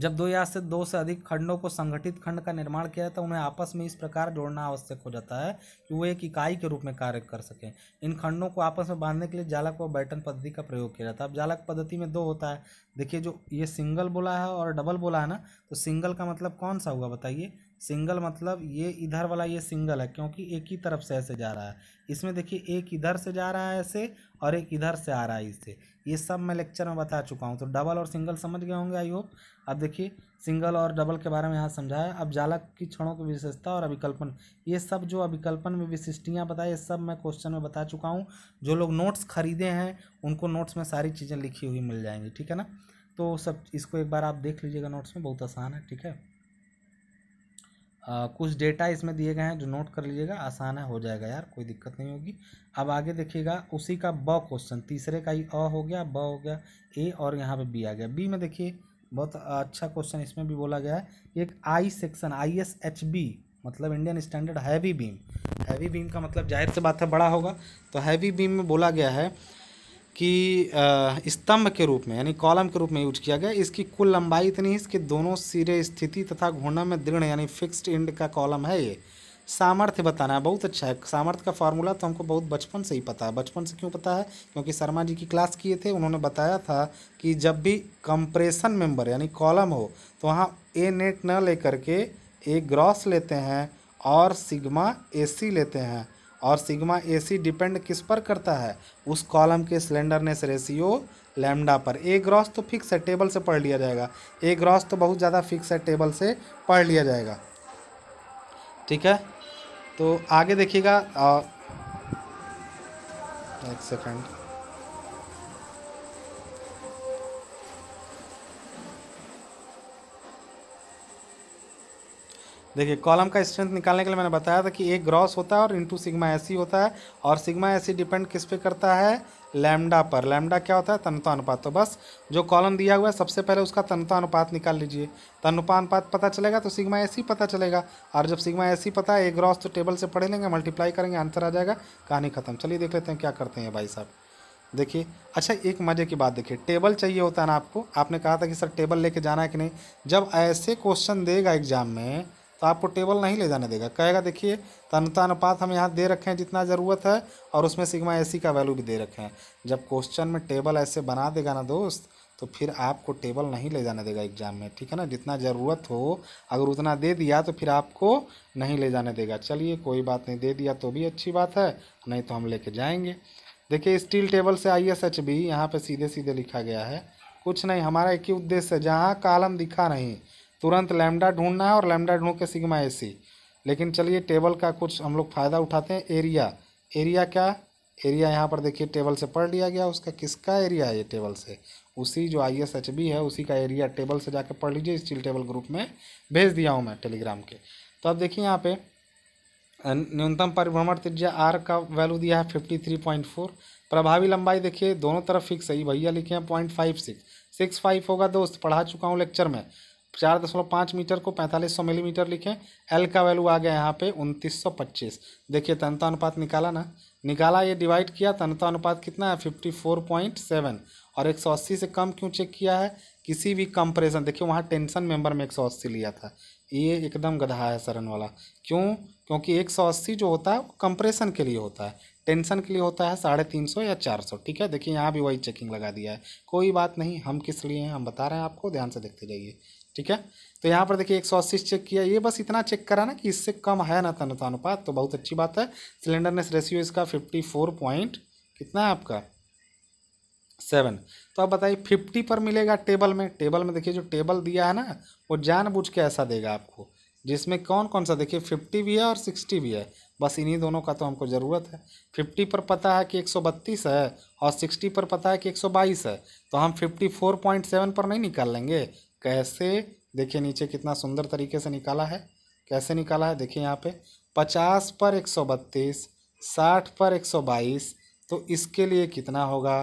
[SPEAKER 1] जब दो या से दो से अधिक खंडों को संगठित खंड का निर्माण किया जाता है उन्हें आपस में इस प्रकार जोड़ना आवश्यक हो जाता है कि वो एक इकाई के रूप में कार्य कर सकें इन खंडों को आपस में बांधने के लिए जालक व बैटन पद्धति का प्रयोग किया जाता है अब जालक पद्धति में दो होता है देखिए जो ये सिंगल बोला है और डबल बोला है ना तो सिंगल का मतलब कौन सा हुआ बताइए सिंगल मतलब ये इधर वाला ये सिंगल है क्योंकि एक ही तरफ से ऐसे जा रहा है इसमें देखिए एक इधर से जा रहा है ऐसे और एक इधर से आ रहा है इससे ये सब मैं लेक्चर में बता चुका हूँ तो डबल और सिंगल समझ गए होंगे आई होप अब देखिए सिंगल और डबल के बारे में यहाँ समझाया अब जालक की क्षणों की विशेषता और अभिकल्पन ये सब जो अभिकल्पन में विशिष्टियाँ बताए ये सब मैं क्वेश्चन में बता चुका हूँ जो लोग नोट्स खरीदे हैं उनको नोट्स में सारी चीज़ें लिखी हुई मिल जाएंगी ठीक है ना तो सब इसको एक बार आप देख लीजिएगा नोट्स में बहुत आसान है ठीक है आ, कुछ डेटा इसमें दिए गए हैं जो नोट कर लीजिएगा आसान है हो जाएगा यार कोई दिक्कत नहीं होगी अब आगे देखिएगा उसी का ब क्वेश्चन तीसरे का ही अ हो गया ब हो गया ए और यहाँ पे बी आ गया बी में देखिए बहुत अच्छा क्वेश्चन इसमें भी बोला गया है एक I section I S H B मतलब Indian standard heavy beam heavy beam का मतलब जाहिर से बात है बड़ा होगा तो हैवी बीम में बोला गया है कि स्तंभ के रूप में यानी कॉलम के रूप में यूज किया गया इसकी कुल लंबाई इतनी है इसके दोनों सिरे स्थिति तथा घूर्णन में दृढ़ यानी फिक्स्ड इंड का कॉलम है ये सामर्थ्य बताना है बहुत अच्छा है सामर्थ्य का फॉर्मूला तो हमको बहुत बचपन से ही पता है बचपन से क्यों पता है क्योंकि शर्मा जी की क्लास किए थे उन्होंने बताया था कि जब भी कंप्रेशन मेंबर यानी कॉलम हो तो वहाँ ए नेट न लेकर के ए ग्रॉस लेते हैं और सिग्मा ए सी लेते हैं और सिग्मा ए सी डिपेंड किस पर करता है उस कॉलम के सिलेंडरनेस रेशियो लैम्डा पर ए ग्रॉस तो फिक्स है टेबल से पढ़ लिया जाएगा ए ग्रॉस तो बहुत ज़्यादा फिक्स है टेबल से पढ़ लिया जाएगा ठीक है तो आगे देखिएगा एक सेकंड देखिए कॉलम का स्ट्रेंथ निकालने के लिए मैंने बताया था कि एक ग्रॉस होता है और इंटू सिग्मा एसी होता है और सिग्मा एसी डिपेंड किस पे करता है लैम्डा पर लैम्डा क्या होता है तनता अनुपात तो बस जो कॉलम दिया हुआ है सबसे पहले उसका तनता अनुपात निकाल लीजिए तनुपा अनुपात पता चलेगा तो सिग्मा एसी पता चलेगा और जब सिग्मा एसी पता है एक ग्रॉस तो टेबल से पढ़े लेंगे मल्टीप्लाई करेंगे आंसर आ जाएगा कहानी खत्म चलिए देख लेते हैं क्या करते हैं भाई साहब देखिए अच्छा एक मज़े की बात देखिए टेबल चाहिए होता है ना आपको आपने कहा था कि सर टेबल लेके जाना है कि नहीं जब ऐसे क्वेश्चन देगा एग्जाम में तो आपको टेबल नहीं ले जाने देगा कहेगा देखिए तनता अनुपात हम यहाँ दे रखे हैं जितना ज़रूरत है और उसमें सिग्मा ए का वैल्यू भी दे रखे हैं जब क्वेश्चन में टेबल ऐसे बना देगा ना दोस्त तो फिर आपको टेबल नहीं ले जाने देगा एग्ज़ाम में ठीक है ना जितना ज़रूरत हो अगर उतना दे दिया तो फिर आपको नहीं ले जाने देगा चलिए कोई बात नहीं दे दिया तो भी अच्छी बात है नहीं तो हम लेके जाएंगे देखिए स्टील टेबल से आई एस एच बी यहाँ पर सीधे सीधे लिखा गया है कुछ नहीं हमारा एक ही उद्देश्य है जहाँ कालम दिखा नहीं तुरंत लैमडा ढूंढना है और लैमडा ढूंढ के सिग्मा ए सी लेकिन चलिए टेबल का कुछ हम लोग फ़ायदा उठाते हैं एरिया एरिया क्या एरिया यहाँ पर देखिए टेबल से पढ़ लिया गया उसका किसका एरिया है ये टेबल से उसी जो आई एस एच बी है उसी का एरिया टेबल से जाके पढ़ लीजिए स्टील टेबल ग्रुप में भेज दिया हूँ मैं टेलीग्राम के तो अब देखिए यहाँ पे न्यूनतम परिभ्रमण त्रिज्या आर का वैल्यू दिया है फिफ्टी थ्री पॉइंट फोर प्रभावी लंबाई देखिए दोनों तरफ फिक्स है भैया लिखे हैं point five six six five होगा दोस्त पढ़ा चुका हूँ लेक्चर में चार दशमलव पाँच मीटर को पैंतालीस सौ मिलीमीटर लिखें एल का वैल्यू आ गया यहाँ पे उनतीस सौ पच्चीस देखिए तनता अनुपात निकाला ना निकाला ये डिवाइड किया तनता अनुपात कितना है फिफ्टी फोर पॉइंट सेवन और एक सौ अस्सी से कम क्यों चेक किया है किसी भी कंप्रेशन देखिए वहाँ टेंशन मेंबर में एक सौ अस्सी लिया था ये एकदम गधा है सरन वाला क्यों क्योंकि एक सौ अस्सी जो होता है वो कंप्रेशन के लिए होता है टेंशन के लिए होता है साढ़े तीन सौ या चार सौ ठीक है देखिए यहाँ भी वही चेकिंग लगा दिया है कोई बात नहीं हम किस लिए हैं हम बता रहे हैं आपको ध्यान से देखते जाइए ठीक है तो यहाँ पर देखिए एक सौ अस्सी चेक किया ये बस इतना चेक करा ना कि इससे कम है ना तनता अनुपात तो बहुत अच्छी बात है सिलेंडरनेस रेशियो इसका फिफ्टी फोर पॉइंट कितना है आपका सेवन तो आप बताइए फिफ्टी पर मिलेगा टेबल में टेबल में देखिए जो टेबल दिया है ना वो जानबूझ के ऐसा देगा आपको जिसमें कौन कौन सा देखिए फिफ्टी भी है और सिक्सटी भी है बस इन्हीं दोनों का तो हमको ज़रूरत है फिफ्टी पर पता है कि एक सौ बत्तीस है और सिक्सटी पर पता है कि एक सौ बाईस है तो हम फिफ्टी फोर पॉइंट सेवन पर नहीं निकाल लेंगे कैसे देखिए नीचे कितना सुंदर तरीके से निकाला है कैसे निकाला है देखिए यहाँ पे पचास पर एक सौ बत्तीस साठ पर एक सौ बाईस तो इसके लिए कितना होगा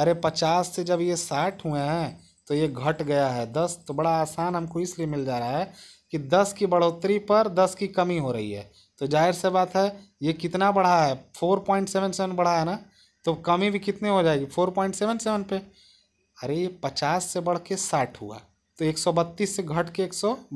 [SPEAKER 1] अरे पचास से जब ये साठ हुए हैं तो ये घट गया है दस तो बड़ा आसान हमको इसलिए मिल जा रहा है कि दस की बढ़ोतरी पर दस की कमी हो रही है तो जाहिर से बात है ये कितना बढ़ा है फोर पॉइंट सेवन सेवन बढ़ा है ना तो कमी भी कितने हो जाएगी फोर पॉइंट सेवन सेवन पे अरे ये पचास से बढ़ के साठ हुआ तो बत्तीस से घट के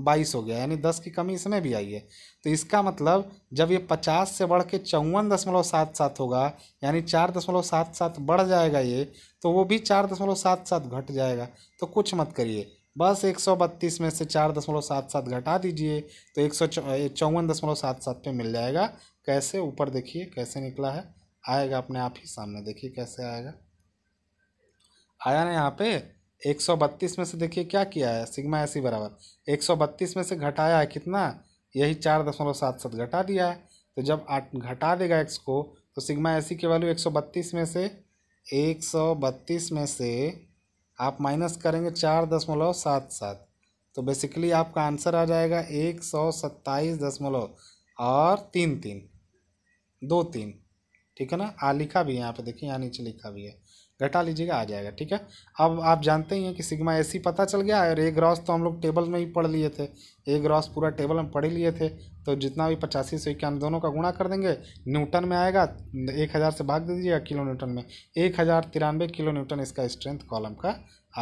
[SPEAKER 1] बाईस हो गया यानी 10 की कमी इसमें भी आई है तो इसका मतलब जब ये 50 से बढ़ के चौवन दशमलव सात सात होगा यानी चार दशमलव सात सात बढ़ जाएगा ये तो वो भी चार दशमलव सात सात घट जाएगा तो कुछ मत करिए बस एक सौ बत्तीस में से चार दशमलव सात सात घटा दीजिए तो एक सौ चौवन दशमलव सात सात पर मिल जाएगा कैसे ऊपर देखिए कैसे निकला है आएगा अपने आप ही सामने देखिए कैसे आएगा आया ना यहाँ पे एक सौ बत्तीस में से देखिए क्या किया है सिग्मा सी e बराबर एक सौ बत्तीस में से घटाया है कितना यही चार दशमलव सात सात घटा दिया है तो जब आठ घटा देगा एक्स को तो सिग्मा सी e की वैल्यू एक सौ बत्तीस में से एक सौ बत्तीस में से आप माइनस करेंगे चार दशमलव सात सात तो बेसिकली आपका आंसर आ जाएगा एक सौ सत्ताईस दशमलव और तीन तीन दो तीन ठीक है ना आ लिखा भी है यहाँ पे देखिए यहाँ नीचे लिखा भी है घटा लीजिएगा आ जाएगा ठीक है अब आप जानते ही हैं कि सिग्मा ए सी पता चल गया है और ए ग्रॉस तो हम लोग टेबल में ही पढ़ लिए थे ए ग्रॉस पूरा टेबल में पढ़ ही लिए थे तो जितना भी पचासी सौ इक्यावन दोनों का गुणा कर देंगे न्यूटन में आएगा एक हज़ार से भाग दे दीजिएगा किलो न्यूटन में एक हज़ार तिरानवे किलो न्यूटन इसका स्ट्रेंथ कॉलम का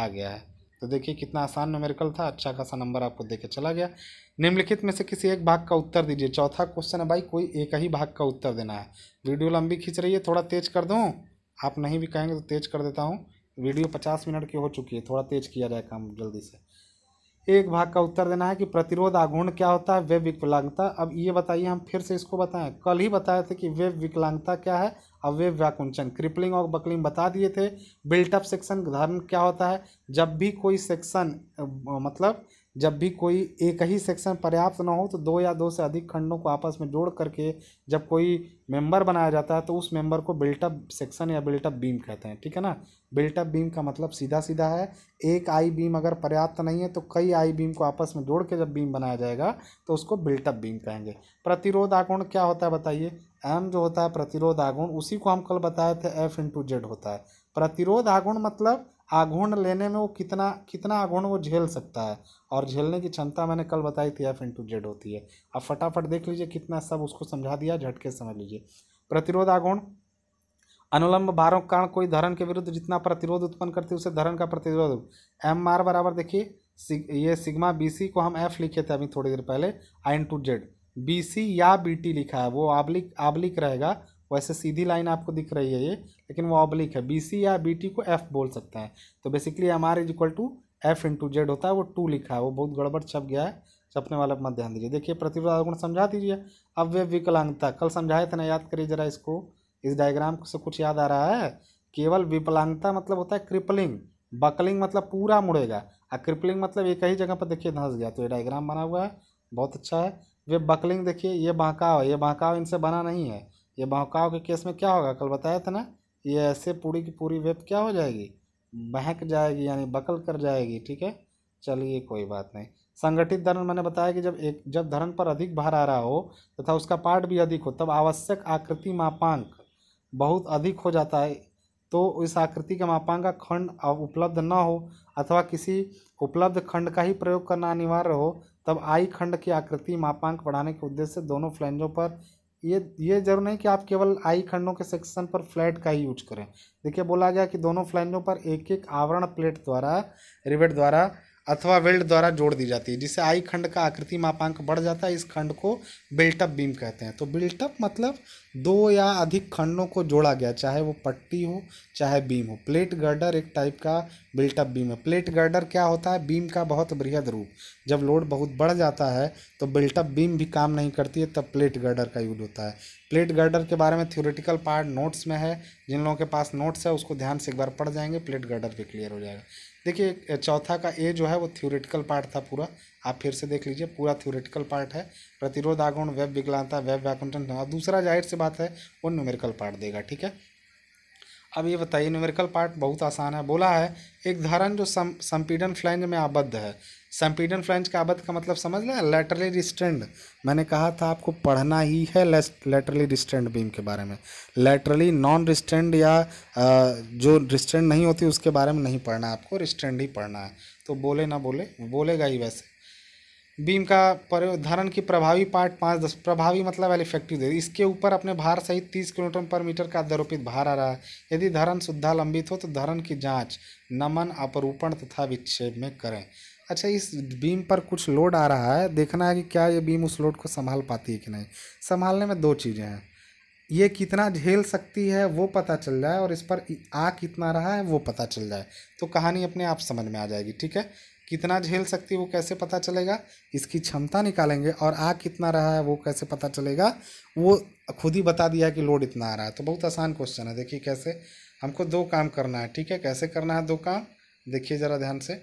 [SPEAKER 1] आ गया है तो देखिए कितना आसान न्यूमेरिकल था अच्छा खासा नंबर आपको के चला गया निम्नलिखित में से किसी एक भाग का उत्तर दीजिए चौथा क्वेश्चन है भाई कोई एक ही भाग का उत्तर देना है वीडियो लंबी खींच रही है थोड़ा तेज कर दूँ आप नहीं भी कहेंगे तो तेज़ कर देता हूँ वीडियो पचास मिनट की हो चुकी है थोड़ा तेज़ किया जाए काम जल्दी से एक भाग का उत्तर देना है कि प्रतिरोध आघूर्ण क्या होता है वेब विकलांगता अब ये बताइए हम फिर से इसको बताएं कल ही बताए थे कि वेब विकलांगता क्या है अब वेब व्याकुंचन क्रिपलिंग और बकलिंग बता दिए थे बिल्टअप सेक्शन धारण क्या होता है जब भी कोई सेक्शन मतलब जब भी कोई एक ही सेक्शन पर्याप्त ना हो तो दो या दो से अधिक खंडों को आपस में जोड़ करके जब कोई मेंबर बनाया जाता है तो उस मेंबर को बिल्टअप सेक्शन या बिल्टअप बीम कहते हैं ठीक है ना बिल्टअप बीम का मतलब सीधा सीधा है एक आई बीम अगर पर्याप्त नहीं है तो कई आई बीम को आपस में जोड़ के जब बीम बनाया जाएगा तो उसको बिल्टअप बीम कहेंगे प्रतिरोध आगुण क्या होता है बताइए एम जो होता है प्रतिरोध आगुण उसी को हम कल बताए थे एफ इंटू जेड होता है प्रतिरोध आगुण मतलब आघूर्ण लेने में वो कितना कितना आघूर्ण वो झेल सकता है और झेलने की क्षमता मैंने कल बताई थी एफ इन टू जेड होती है अब फटाफट देख लीजिए कितना सब उसको समझा दिया झटके समझ लीजिए प्रतिरोध आगुण अनुलंब भारों के कारण कोई धरण के विरुद्ध जितना प्रतिरोध उत्पन्न करती है उसे धरण का प्रतिरोध एम आर बराबर देखिए ये सिग्मा बी सी को हम एफ लिखे थे अभी थोड़ी देर पहले I two Z B C या बी टी लिखा है वो आब्लिक आब्लिक रहेगा वैसे सीधी लाइन आपको दिख रही है ये लेकिन वो ऑब्लिक है बी सी या बी टी को एफ बोल सकते हैं तो basically M R is equal to F into Z होता है वो टू लिखा है वो बहुत गड़बड़ छप गया है छपने वाले मत ध्यान दीजिए देखिए प्रतिरोधागुण समझा दीजिए अब वे विकलांगता कल समझाए थे ना याद करिए जरा इसको इस डायग्राम से कुछ याद आ रहा है केवल विकलांगता मतलब होता है क्रिपलिंग बकलिंग मतलब पूरा मुड़ेगा और क्रिपलिंग मतलब एक ही जगह पर देखिए धंस गया तो ये डायग्राम बना हुआ है बहुत अच्छा है वे बकलिंग देखिए ये बहकाव है ये बहकाव इनसे बना नहीं है ये बहकाव के केस में क्या होगा कल बताया था ना ये ऐसे पूरी की पूरी वेब क्या हो जाएगी बहक जाएगी यानी बकल कर जाएगी ठीक है चलिए कोई बात नहीं संगठित धरण मैंने बताया कि जब एक जब धरण पर अधिक भार आ रहा हो तथा तो उसका पार्ट भी अधिक हो तब आवश्यक आकृति मापांक बहुत अधिक हो जाता है तो इस आकृति के मापांक का खंड उपलब्ध न हो अथवा किसी उपलब्ध खंड का ही प्रयोग करना अनिवार्य हो तब आई खंड की आकृति मापांक बढ़ाने के उद्देश्य से दोनों फ्लैंजों पर ये ये जरूर नहीं कि आप केवल आई खंडों के सेक्शन पर फ्लैट का ही यूज करें देखिए बोला गया कि दोनों फ्लैंजों पर एक एक आवरण प्लेट द्वारा रिवेट द्वारा अथवा वेल्ड द्वारा जोड़ दी जाती है जिससे आई खंड का आकृति मापांक बढ़ जाता है इस खंड को बिल्टअप बीम कहते हैं तो बिल्टअप मतलब दो या अधिक खंडों को जोड़ा गया चाहे वो पट्टी हो चाहे बीम हो प्लेट गर्डर एक टाइप का बिल्टअप बीम है प्लेट गर्डर क्या होता है बीम का बहुत बृहद रूप जब लोड बहुत बढ़ जाता है तो बिल्टअप बीम भी काम नहीं करती है तब प्लेट गर्डर का यूज होता है प्लेट गर्डर के बारे में थ्योरेटिकल पार्ट नोट्स में है जिन लोगों के पास नोट्स है उसको ध्यान से एक बार पढ़ जाएंगे प्लेट गर्डर भी क्लियर हो जाएगा देखिए चौथा का ए जो है वो थ्योरेटिकल पार्ट था पूरा आप फिर से देख लीजिए पूरा थ्योरेटिकल पार्ट है प्रतिरोध आगुण वेब विकलांता वेब वैकुंठन और हाँ, दूसरा जाहिर सी बात है वो न्यूमेरिकल पार्ट देगा ठीक है अब ये बताइए न्यूमेरिकल पार्ट बहुत आसान है बोला है एक धारण जो सम संपीडन फ्लैंज में आबद्ध है संपीडन का काबत का मतलब समझ लें लेटरली डिस्टेंड मैंने कहा था आपको पढ़ना ही है लेटरली डिस्टेंड बीम के बारे में लेटरली नॉन रिस्टेंड या जो रिस्टेंड नहीं होती उसके बारे में नहीं पढ़ना आपको रिस्टेंड ही पढ़ना है तो बोले ना बोले बोलेगा ही वैसे बीम का परिधारण की प्रभावी पार्ट पाँच दस प्रभावी मतलब वेल इफेक्टिव दे इसके ऊपर अपने भार सहित तीस किलोमीटर पर मीटर का आरोपित भार आ रहा है यदि धरण शुद्धा लंबित हो तो धरण की जांच नमन अपरूपण तथा विक्षेप में करें अच्छा इस बीम पर कुछ लोड आ रहा है देखना है कि क्या ये बीम उस लोड को संभाल पाती है कि नहीं संभालने में दो चीज़ें हैं ये कितना झेल सकती है वो पता चल जाए और इस पर आ कितना रहा है वो पता चल जाए तो कहानी अपने आप समझ में आ जाएगी ठीक है कितना झेल सकती है वो कैसे पता चलेगा इसकी क्षमता निकालेंगे और आ कितना रहा है वो कैसे पता चलेगा वो खुद ही बता दिया कि लोड इतना आ रहा है तो बहुत आसान क्वेश्चन है देखिए कैसे हमको दो काम करना है ठीक है कैसे करना है दो काम देखिए ज़रा ध्यान से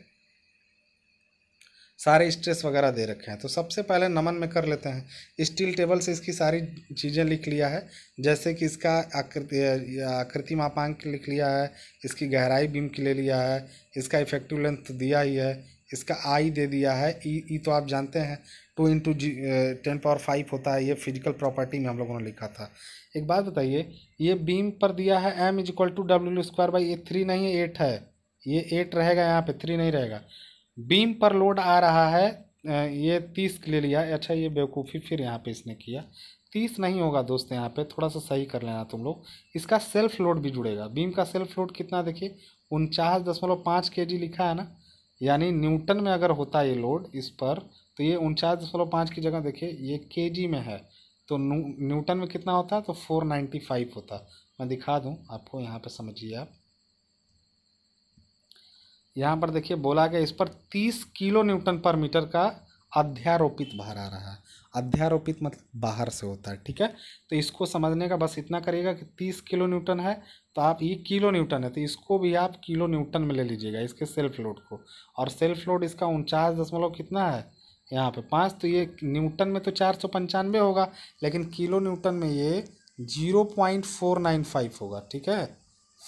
[SPEAKER 1] सारे स्ट्रेस वगैरह दे रखे हैं तो सबसे पहले नमन में कर लेते हैं स्टील टेबल से इसकी सारी चीज़ें लिख लिया है जैसे कि इसका आकृति आकृति मापांक लिख लिया है इसकी गहराई बीम की ले लिया है इसका इफेक्टिव लेंथ दिया ही है इसका आई दे दिया है ई e, ई e तो आप जानते हैं two into G ten power five होता है ये फिजिकल प्रॉपर्टी में हम लोगों ने लिखा था एक बात बताइए ये बीम पर दिया है M is equal to W square by A three नहीं है एट है ये एट रहेगा यहाँ पे थ्री नहीं रहेगा बीम पर लोड आ रहा है ये तीस के लिए लिया अच्छा ये बेवकूफ़ी फिर यहाँ पे इसने किया तीस नहीं होगा दोस्त यहाँ पे थोड़ा सा सही कर लेना तुम लोग इसका सेल्फ लोड भी जुड़ेगा बीम का सेल्फ लोड कितना देखिए उनचास दशमलव पाँच के जी लिखा है ना यानी न्यूटन में अगर होता ये लोड इस पर तो ये उनचास दशमलव पाँच की जगह देखिए ये के जी में है तो न्यूटन में कितना होता है तो फोर नाइन्टी फाइव होता मैं दिखा दूँ आपको यहाँ पर समझिए आप यहाँ पर देखिए बोला गया इस पर तीस किलो न्यूटन पर मीटर का अध्यारोपित भार आ रहा है अध्यारोपित मतलब बाहर से होता है ठीक है तो इसको समझने का बस इतना करिएगा कि तीस किलो न्यूटन है तो आप ये किलो न्यूटन है तो इसको भी आप किलो न्यूटन में ले लीजिएगा इसके सेल्फ लोड को और सेल्फ लोड इसका उनचास दशमलव कितना है यहाँ पे पाँच तो ये न्यूटन में तो चार सौ पंचानवे होगा लेकिन किलो न्यूटन में ये zero point four nine five होगा ठीक है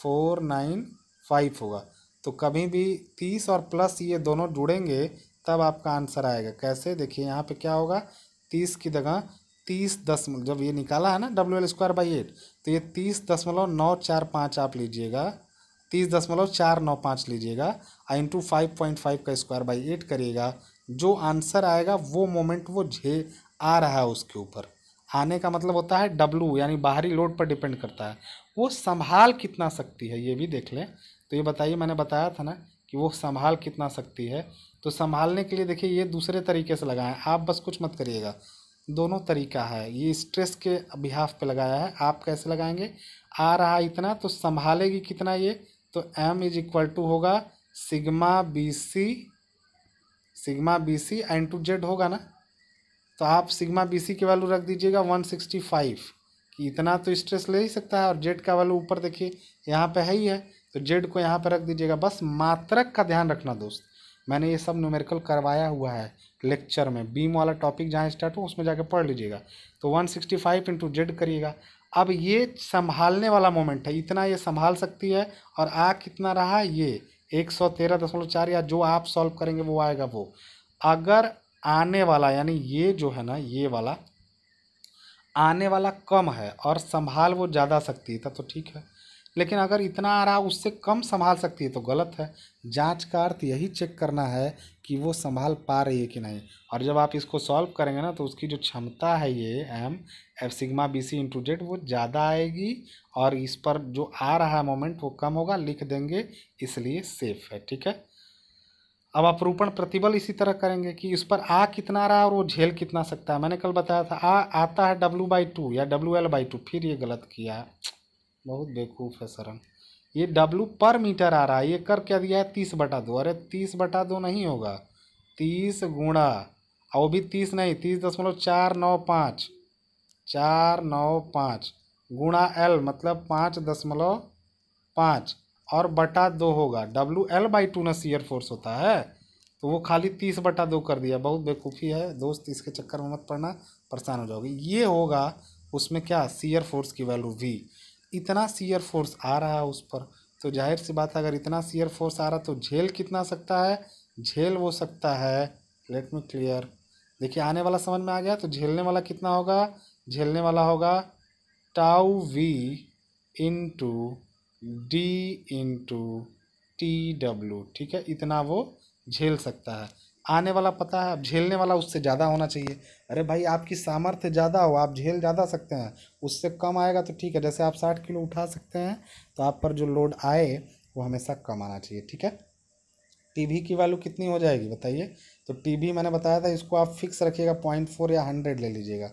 [SPEAKER 1] फोर नाइन फाइव होगा तो कभी भी तीस और प्लस ये दोनों जुड़ेंगे तब आपका आंसर आएगा कैसे देखिए यहाँ पे क्या होगा तीस की जगह तीस दशमलव जब ये निकाला है ना W L square by eight तो ये तीस दशमलव नौ चार पाँच आप लीजिएगा तीस दशमलव चार नौ पाँच लीजिएगा और इंटू फाइव पॉइंट फाइव का स्क्वायर बाई एट करिएगा जो आंसर आएगा वो मोमेंट वो झे आ रहा है उसके ऊपर आने का मतलब होता है डब्लू यानी बाहरी लोड पर डिपेंड करता है वो संभाल कितना सकती है ये भी देख लें तो ये बताइए मैंने बताया था ना कि वो संभाल कितना सकती है तो संभालने के लिए देखिए ये दूसरे तरीके से लगाएं आप बस कुछ मत करिएगा दोनों तरीका है ये स्ट्रेस के बिहाफ पे लगाया है आप कैसे लगाएंगे आ रहा इतना तो संभालेगी कितना ये तो एम इज इक्वल टू होगा sigma B C sigma B C N two Z होगा ना तो आप सिग्मा बी सी की वैल्यू रख दीजिएगा वन सिक्सटी फाइव कि इतना तो स्ट्रेस ले ही सकता है और जेड का वैल्यू ऊपर देखिए यहाँ पर है ही है तो जेड को यहाँ पर रख दीजिएगा बस मात्रक का ध्यान रखना दोस्त मैंने ये सब न्यूमेरिकल करवाया हुआ है लेक्चर में बीम वाला टॉपिक जहाँ स्टार्ट हो उसमें जाके पढ़ लीजिएगा तो one sixty five into Z करिएगा अब ये संभालने वाला मोमेंट है इतना ये संभाल सकती है और आ कितना रहा ये एक सौ तेरह दशमलव चार या जो आप सॉल्व करेंगे वो आएगा वो अगर आने वाला यानी ये जो है ना ये वाला आने वाला कम है और संभाल वो ज़्यादा सकती तब तो ठीक है लेकिन अगर इतना आ रहा उससे कम संभाल सकती है तो गलत है जांच का अर्थ यही चेक करना है कि वो संभाल पा रही है कि नहीं और जब आप इसको सॉल्व करेंगे ना तो उसकी जो क्षमता है ये M F sigma B C into Z वो ज़्यादा आएगी और इस पर जो आ रहा है मोमेंट वो कम होगा लिख देंगे इसलिए सेफ है ठीक है अब अपरूपण प्रतिबल इसी तरह करेंगे कि इस पर आ कितना रहा और वो झेल कितना सकता है मैंने कल बताया था आ आता है डब्ल्यू बाई टू या डब्ल्यू एल बाई टू फिर ये गलत किया है बहुत बेवकूफ़ है सरम ये डब्लू पर मीटर आ रहा है ये कर क्या दिया है तीस बटा दो अरे तीस बटा दो नहीं होगा तीस गुणा और वो भी तीस नहीं तीस दशमलव चार नौ पाँच चार नौ पाँच गुणा एल मतलब पाँच दशमलव पाँच और बटा दो होगा डब्लू एल बाई टू ना सीयर फोर्स होता है तो वो खाली तीस बटा दो कर दिया बहुत बेवकूफ़ी है दोस्त इसके चक्कर में मत पड़ना परेशान हो जाओगे ये होगा उसमें क्या सीयर फोर्स की वैल्यू वी इतना सीयर फोर्स आ रहा है उस पर तो जाहिर सी बात है अगर इतना सीयर फोर्स आ रहा तो झेल कितना सकता है झेल वो सकता है लेट मी क्लियर देखिए आने वाला समझ में आ गया तो झेलने वाला कितना होगा झेलने वाला होगा tau V into D into T W ठीक है इतना वो झेल सकता है आने वाला पता है अब झेलने वाला उससे ज़्यादा होना चाहिए अरे भाई आपकी सामर्थ्य ज़्यादा हो आप झेल ज़्यादा सकते हैं उससे कम आएगा तो ठीक है जैसे आप साठ किलो उठा सकते हैं तो आप पर जो लोड आए वो हमेशा कम आना चाहिए ठीक है टीवी की वैल्यू कितनी हो जाएगी बताइए तो टीवी मैंने बताया था इसको आप फिक्स रखिएगा पॉइंट फोर या हंड्रेड ले लीजिएगा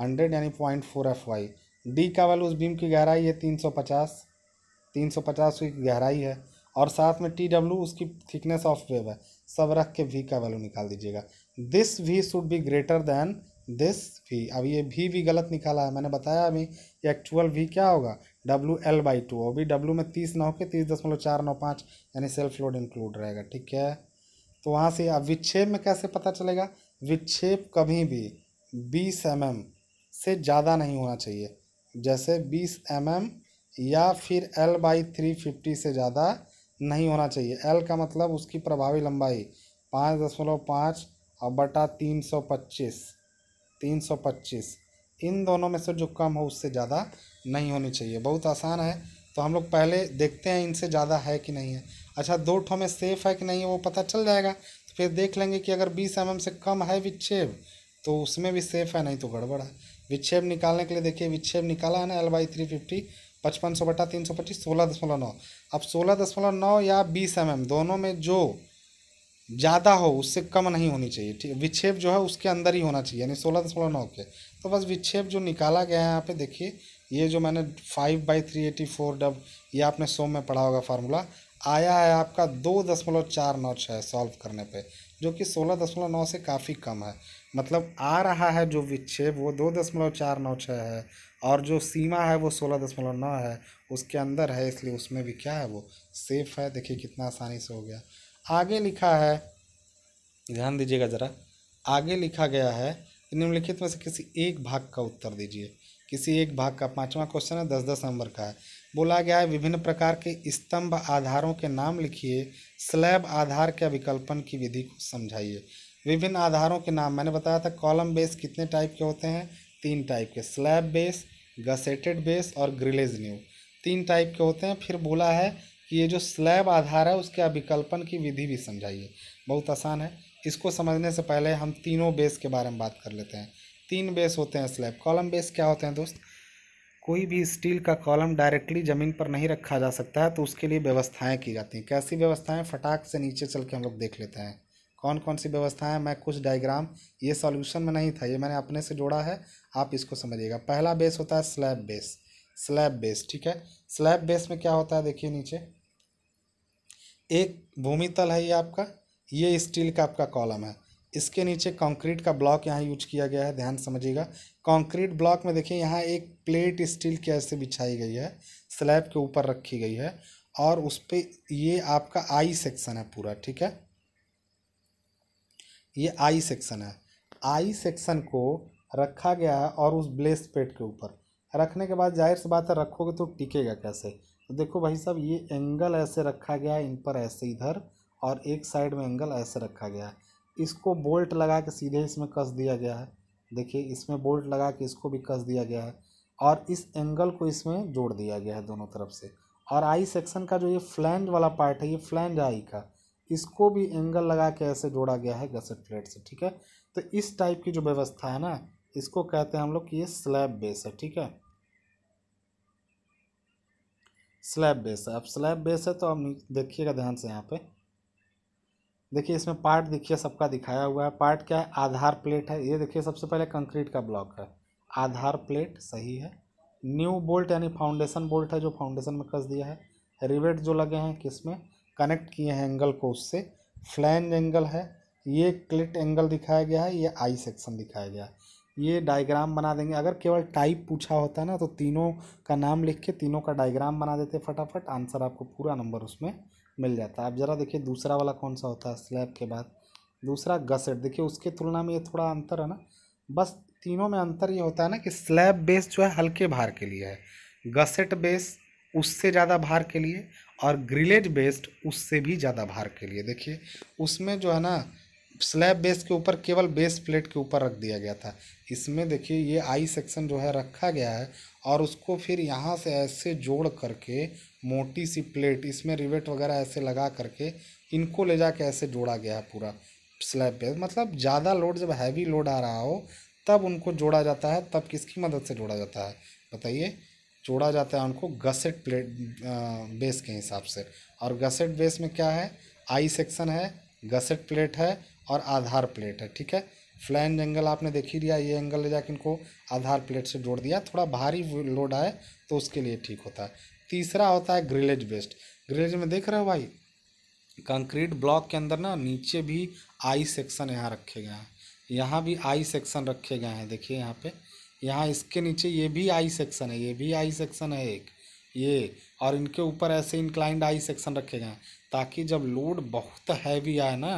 [SPEAKER 1] हंड्रेड यानी point four F Y D का वैल्यू उस बीम की गहराई है तीन सौ पचास तीन सौ पचास की गहराई है और साथ में टी डब्ल्यू उसकी थिकनेस ऑफ वेब है सब रख के वी का वैल्यू निकाल दीजिएगा this V should be greater than this V अब ये वी भी गलत निकाला है मैंने बताया अभी एक्चुअल वी क्या होगा डब्ल्यू एल बाई टू अभी डब्ल्यू में तीस नौ के तीस दशमलव चार नौ पाँच यानी सेल्फ लोड इंक्लूड रहेगा ठीक है तो वहाँ से अब विक्षेप में कैसे पता चलेगा विक्षेप कभी भी बीस एम mm से ज़्यादा नहीं होना चाहिए जैसे बीस एम mm या फिर एल बाई थ्री फिफ्टी से ज़्यादा नहीं होना चाहिए एल का मतलब उसकी प्रभावी लंबाई पाँच दशमलव पाँच और बटा तीन सौ पच्चीस तीन सौ पच्चीस इन दोनों में से जो कम हो उससे ज़्यादा नहीं होनी चाहिए बहुत आसान है तो हम लोग पहले देखते हैं इनसे ज़्यादा है कि नहीं है अच्छा दो ठो में सेफ़ है कि नहीं है वो पता चल जाएगा तो फिर देख लेंगे कि अगर बीस एम mm एम से कम है विक्षेप तो उसमें भी सेफ़ है नहीं तो गड़बड़ है विक्षेप निकालने के लिए देखिए विक्षेप निकाला है ना एल बाई थ्री फिफ्टी पचपन सौ बटा तीन सौ पच्चीस सोलह दशमलव नौ अब सोलह दशमलव नौ या बीस एम एम दोनों में जो ज़्यादा हो उससे कम नहीं होनी चाहिए ठीक विक्षेप जो है उसके अंदर ही होना चाहिए यानी सोलह दशमलव नौ के तो बस विक्षेप जो निकाला गया है यहाँ पे देखिए ये जो मैंने five by three eighty four डब ये आपने सोम में पढ़ा होगा फार्मूला आया है आपका दो दशमलव चार नौ छः सॉल्व करने पे जो कि सोलह दशमलव नौ से काफ़ी कम है मतलब आ रहा है जो विक्षेप वो दो दशमलव चार नौ छः है और जो सीमा है वो सोलह दशमलव नौ है उसके अंदर है इसलिए उसमें भी क्या है वो सेफ है देखिए कितना आसानी से हो गया आगे लिखा है ध्यान दीजिएगा ज़रा आगे लिखा गया है निम्नलिखित में से किसी एक भाग का उत्तर दीजिए किसी एक भाग का पाँचवा क्वेश्चन है दस दस नंबर का है बोला गया है विभिन्न प्रकार के स्तंभ आधारों के नाम लिखिए स्लैब आधार के विकल्पन की विधि को समझाइए विभिन्न आधारों के नाम मैंने बताया था कॉलम बेस कितने टाइप के होते हैं तीन टाइप के स्लैब बेस गसेटेड बेस और ग्रिलेज न्यू तीन टाइप के होते हैं फिर बोला है कि ये जो स्लैब आधार है उसके अभिकल्पन की विधि भी समझाइए बहुत आसान है इसको समझने से पहले हम तीनों बेस के बारे में बात कर लेते हैं तीन बेस होते हैं स्लैब कॉलम बेस क्या होते हैं दोस्त कोई भी स्टील का कॉलम डायरेक्टली ज़मीन पर नहीं रखा जा सकता है तो उसके लिए व्यवस्थाएं की जाती हैं कैसी व्यवस्थाएं फटाक से नीचे चल के हम लोग देख लेते हैं कौन कौन सी व्यवस्था है मैं कुछ डायग्राम ये सॉल्यूशन में नहीं था ये मैंने अपने से जोड़ा है आप इसको समझिएगा पहला बेस होता है स्लैब बेस स्लैब बेस ठीक है स्लैब बेस में क्या होता है देखिए नीचे एक भूमि तल है ये आपका ये स्टील का आपका कॉलम है इसके नीचे कंक्रीट का ब्लॉक यहाँ यूज किया गया है ध्यान समझिएगा कंक्रीट ब्लॉक में देखिए यहाँ एक प्लेट स्टील की ऐसे बिछाई गई है स्लैब के ऊपर रखी गई है और उस पर ये आपका आई सेक्शन है पूरा ठीक है ये आई सेक्शन है आई सेक्शन को रखा गया है और उस ब्लेस पेट के ऊपर रखने के बाद जाहिर सी बात है रखोगे तो टिकेगा कैसे तो देखो भाई साहब ये एंगल ऐसे रखा गया है इन पर ऐसे इधर और एक साइड में एंगल ऐसे रखा गया है इसको बोल्ट लगा के सीधे इसमें कस दिया गया है देखिए इसमें बोल्ट लगा के इसको भी कस दिया गया है और इस एंगल को इसमें जोड़ दिया गया है दोनों तरफ से और आई सेक्शन का जो ये फ्लैंज वाला पार्ट है ये फ्लैंज आई का इसको भी एंगल लगा के ऐसे जोड़ा गया है गसेट प्लेट से ठीक है तो इस टाइप की जो व्यवस्था है ना इसको कहते हैं हम लोग कि ये स्लैब बेस है ठीक है स्लैब बेस है अब स्लैब बेस है तो आप देखिएगा ध्यान से यहाँ पे देखिए इसमें पार्ट देखिए सबका दिखाया हुआ है पार्ट क्या है आधार प्लेट है ये देखिए सबसे पहले कंक्रीट का ब्लॉक है आधार प्लेट सही है न्यू बोल्ट यानी फाउंडेशन बोल्ट है जो फाउंडेशन में कस दिया है रिवेट जो लगे हैं किसमें कनेक्ट किए हैं एंगल को उससे फ्लैंज एंगल है ये क्लिट एंगल दिखाया गया है ये आई सेक्शन दिखाया गया है ये डायग्राम बना देंगे अगर केवल टाइप पूछा होता है ना तो तीनों का नाम लिख के तीनों का डायग्राम बना देते फटाफट आंसर आपको पूरा नंबर उसमें मिल जाता है आप ज़रा देखिए दूसरा वाला कौन सा होता है स्लैब के बाद दूसरा गसेट देखिए उसके तुलना में ये थोड़ा अंतर है ना बस तीनों में अंतर ये होता है ना कि स्लैब बेस जो है हल्के भार के लिए है गसेट बेस उससे ज़्यादा भार के लिए और ग्रिलेट बेस्ड उससे भी ज़्यादा भार के लिए देखिए उसमें जो है ना स्लैब बेस के ऊपर केवल बेस प्लेट के ऊपर रख दिया गया था इसमें देखिए ये आई सेक्शन जो है रखा गया है और उसको फिर यहाँ से ऐसे जोड़ करके मोटी सी प्लेट इसमें रिवेट वगैरह ऐसे लगा करके इनको ले जा ऐसे जोड़ा गया है पूरा स्लैब बेस मतलब ज़्यादा लोड जब हैवी लोड आ रहा हो तब उनको जोड़ा जाता है तब किसकी मदद से जोड़ा जाता है बताइए जोड़ा जाता है उनको गसेट प्लेट बेस के हिसाब से और गसेट बेस में क्या है आई सेक्शन है गसेट प्लेट है और आधार प्लेट है ठीक है फ्लैंज एंगल आपने देख ही लिया ये एंगल ले जाकर इनको आधार प्लेट से जोड़ दिया थोड़ा भारी लोड आए तो उसके लिए ठीक होता है तीसरा होता है ग्रिलेज बेस्ड ग्रिलेज में देख रहे हो भाई कंक्रीट ब्लॉक के अंदर ना नीचे भी आई सेक्शन यहाँ रखे गए हैं यहाँ भी आई सेक्शन रखे गए हैं देखिए यहाँ पर यहाँ इसके नीचे ये भी आई सेक्शन है ये भी आई सेक्शन है एक ये और इनके ऊपर ऐसे इंक्लाइंड आई सेक्शन रखे गए ताकि जब लोड बहुत हैवी आए ना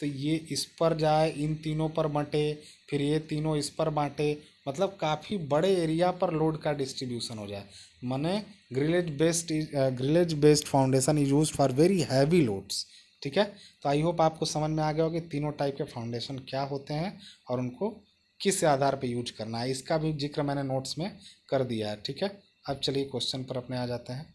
[SPEAKER 1] तो ये इस पर जाए इन तीनों पर बाँटे फिर ये तीनों इस पर बांटे मतलब काफ़ी बड़े एरिया पर लोड का डिस्ट्रीब्यूशन हो जाए मैंने grillage based grillage based foundation is use for very heavy loads ठीक है तो आई होप आपको समझ में आ गया होगा कि तीनों टाइप के फाउंडेशन क्या होते हैं और उनको किस आधार पर यूज करना है इसका भी जिक्र मैंने नोट्स में कर दिया है ठीक है अब चलिए क्वेश्चन पर अपने आ जाते हैं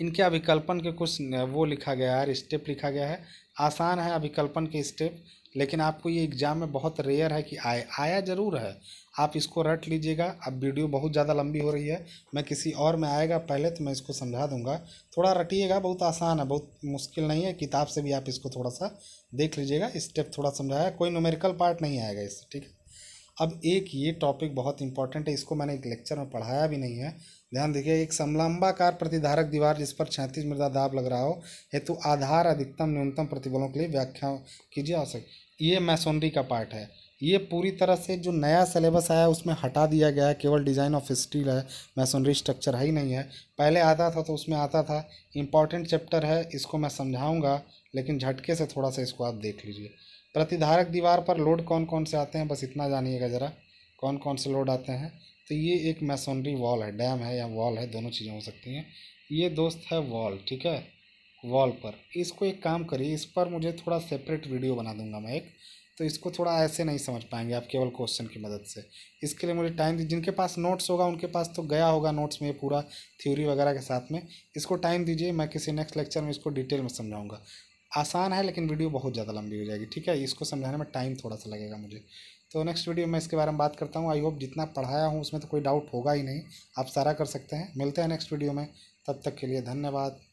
[SPEAKER 1] इनके अभिकल्पन के कुछ वो लिखा गया है स्टेप लिखा गया है आसान है अभिकल्पन के स्टेप लेकिन आपको ये एग्जाम में बहुत रेयर है कि आए आया जरूर है आप इसको रट लीजिएगा अब वीडियो बहुत ज़्यादा लंबी हो रही है मैं किसी और में आएगा पहले तो मैं इसको समझा दूंगा थोड़ा रटिएगा बहुत आसान है बहुत मुश्किल नहीं है किताब से भी आप इसको थोड़ा सा देख लीजिएगा स्टेप थोड़ा समझाया कोई न्यूमेरिकल पार्ट नहीं आएगा इससे ठीक है अब एक ये टॉपिक बहुत इंपॉर्टेंट है इसको मैंने एक लेक्चर में पढ़ाया भी नहीं है ध्यान देखिए एक समलंबाकार प्रतिधारक दीवार जिस पर छैंतीस मृदा दाब लग रहा हो हेतु आधार अधिकतम न्यूनतम प्रतिबलों के लिए व्याख्या कीजिए आवश्यक ये मैसोनरी का पार्ट है ये पूरी तरह से जो नया सिलेबस आया है उसमें हटा दिया गया है केवल डिज़ाइन ऑफ स्टील है मैसनरी स्ट्रक्चर है ही नहीं है पहले आता था तो उसमें आता था इम्पॉर्टेंट चैप्टर है इसको मैं समझाऊँगा लेकिन झटके से थोड़ा सा इसको आप देख लीजिए प्रतिधारक दीवार पर लोड कौन कौन से आते हैं बस इतना जानिएगा ज़रा कौन कौन से लोड आते हैं तो ये एक मैसनरी वॉल है डैम है या वॉल है दोनों चीज़ें हो सकती हैं ये दोस्त है वॉल ठीक है वॉल पर इसको एक काम करिए इस पर मुझे थोड़ा सेपरेट वीडियो बना दूंगा मैं एक तो इसको थोड़ा ऐसे नहीं समझ पाएंगे आप केवल क्वेश्चन की मदद से इसके लिए मुझे टाइम जिनके पास नोट्स होगा उनके पास तो गया होगा नोट्स में पूरा थ्योरी वगैरह के साथ में इसको टाइम दीजिए मैं किसी नेक्स्ट लेक्चर में इसको डिटेल में समझाऊंगा आसान है लेकिन वीडियो बहुत ज़्यादा लंबी हो जाएगी ठीक है इसको समझाने में टाइम थोड़ा सा लगेगा मुझे तो नेक्स्ट वीडियो में इसके बारे में बात करता हूँ आई होप जितना पढ़ाया हूँ उसमें तो कोई डाउट होगा ही नहीं आप सारा कर सकते हैं मिलते हैं नेक्स्ट वीडियो में तब तक के लिए धन्यवाद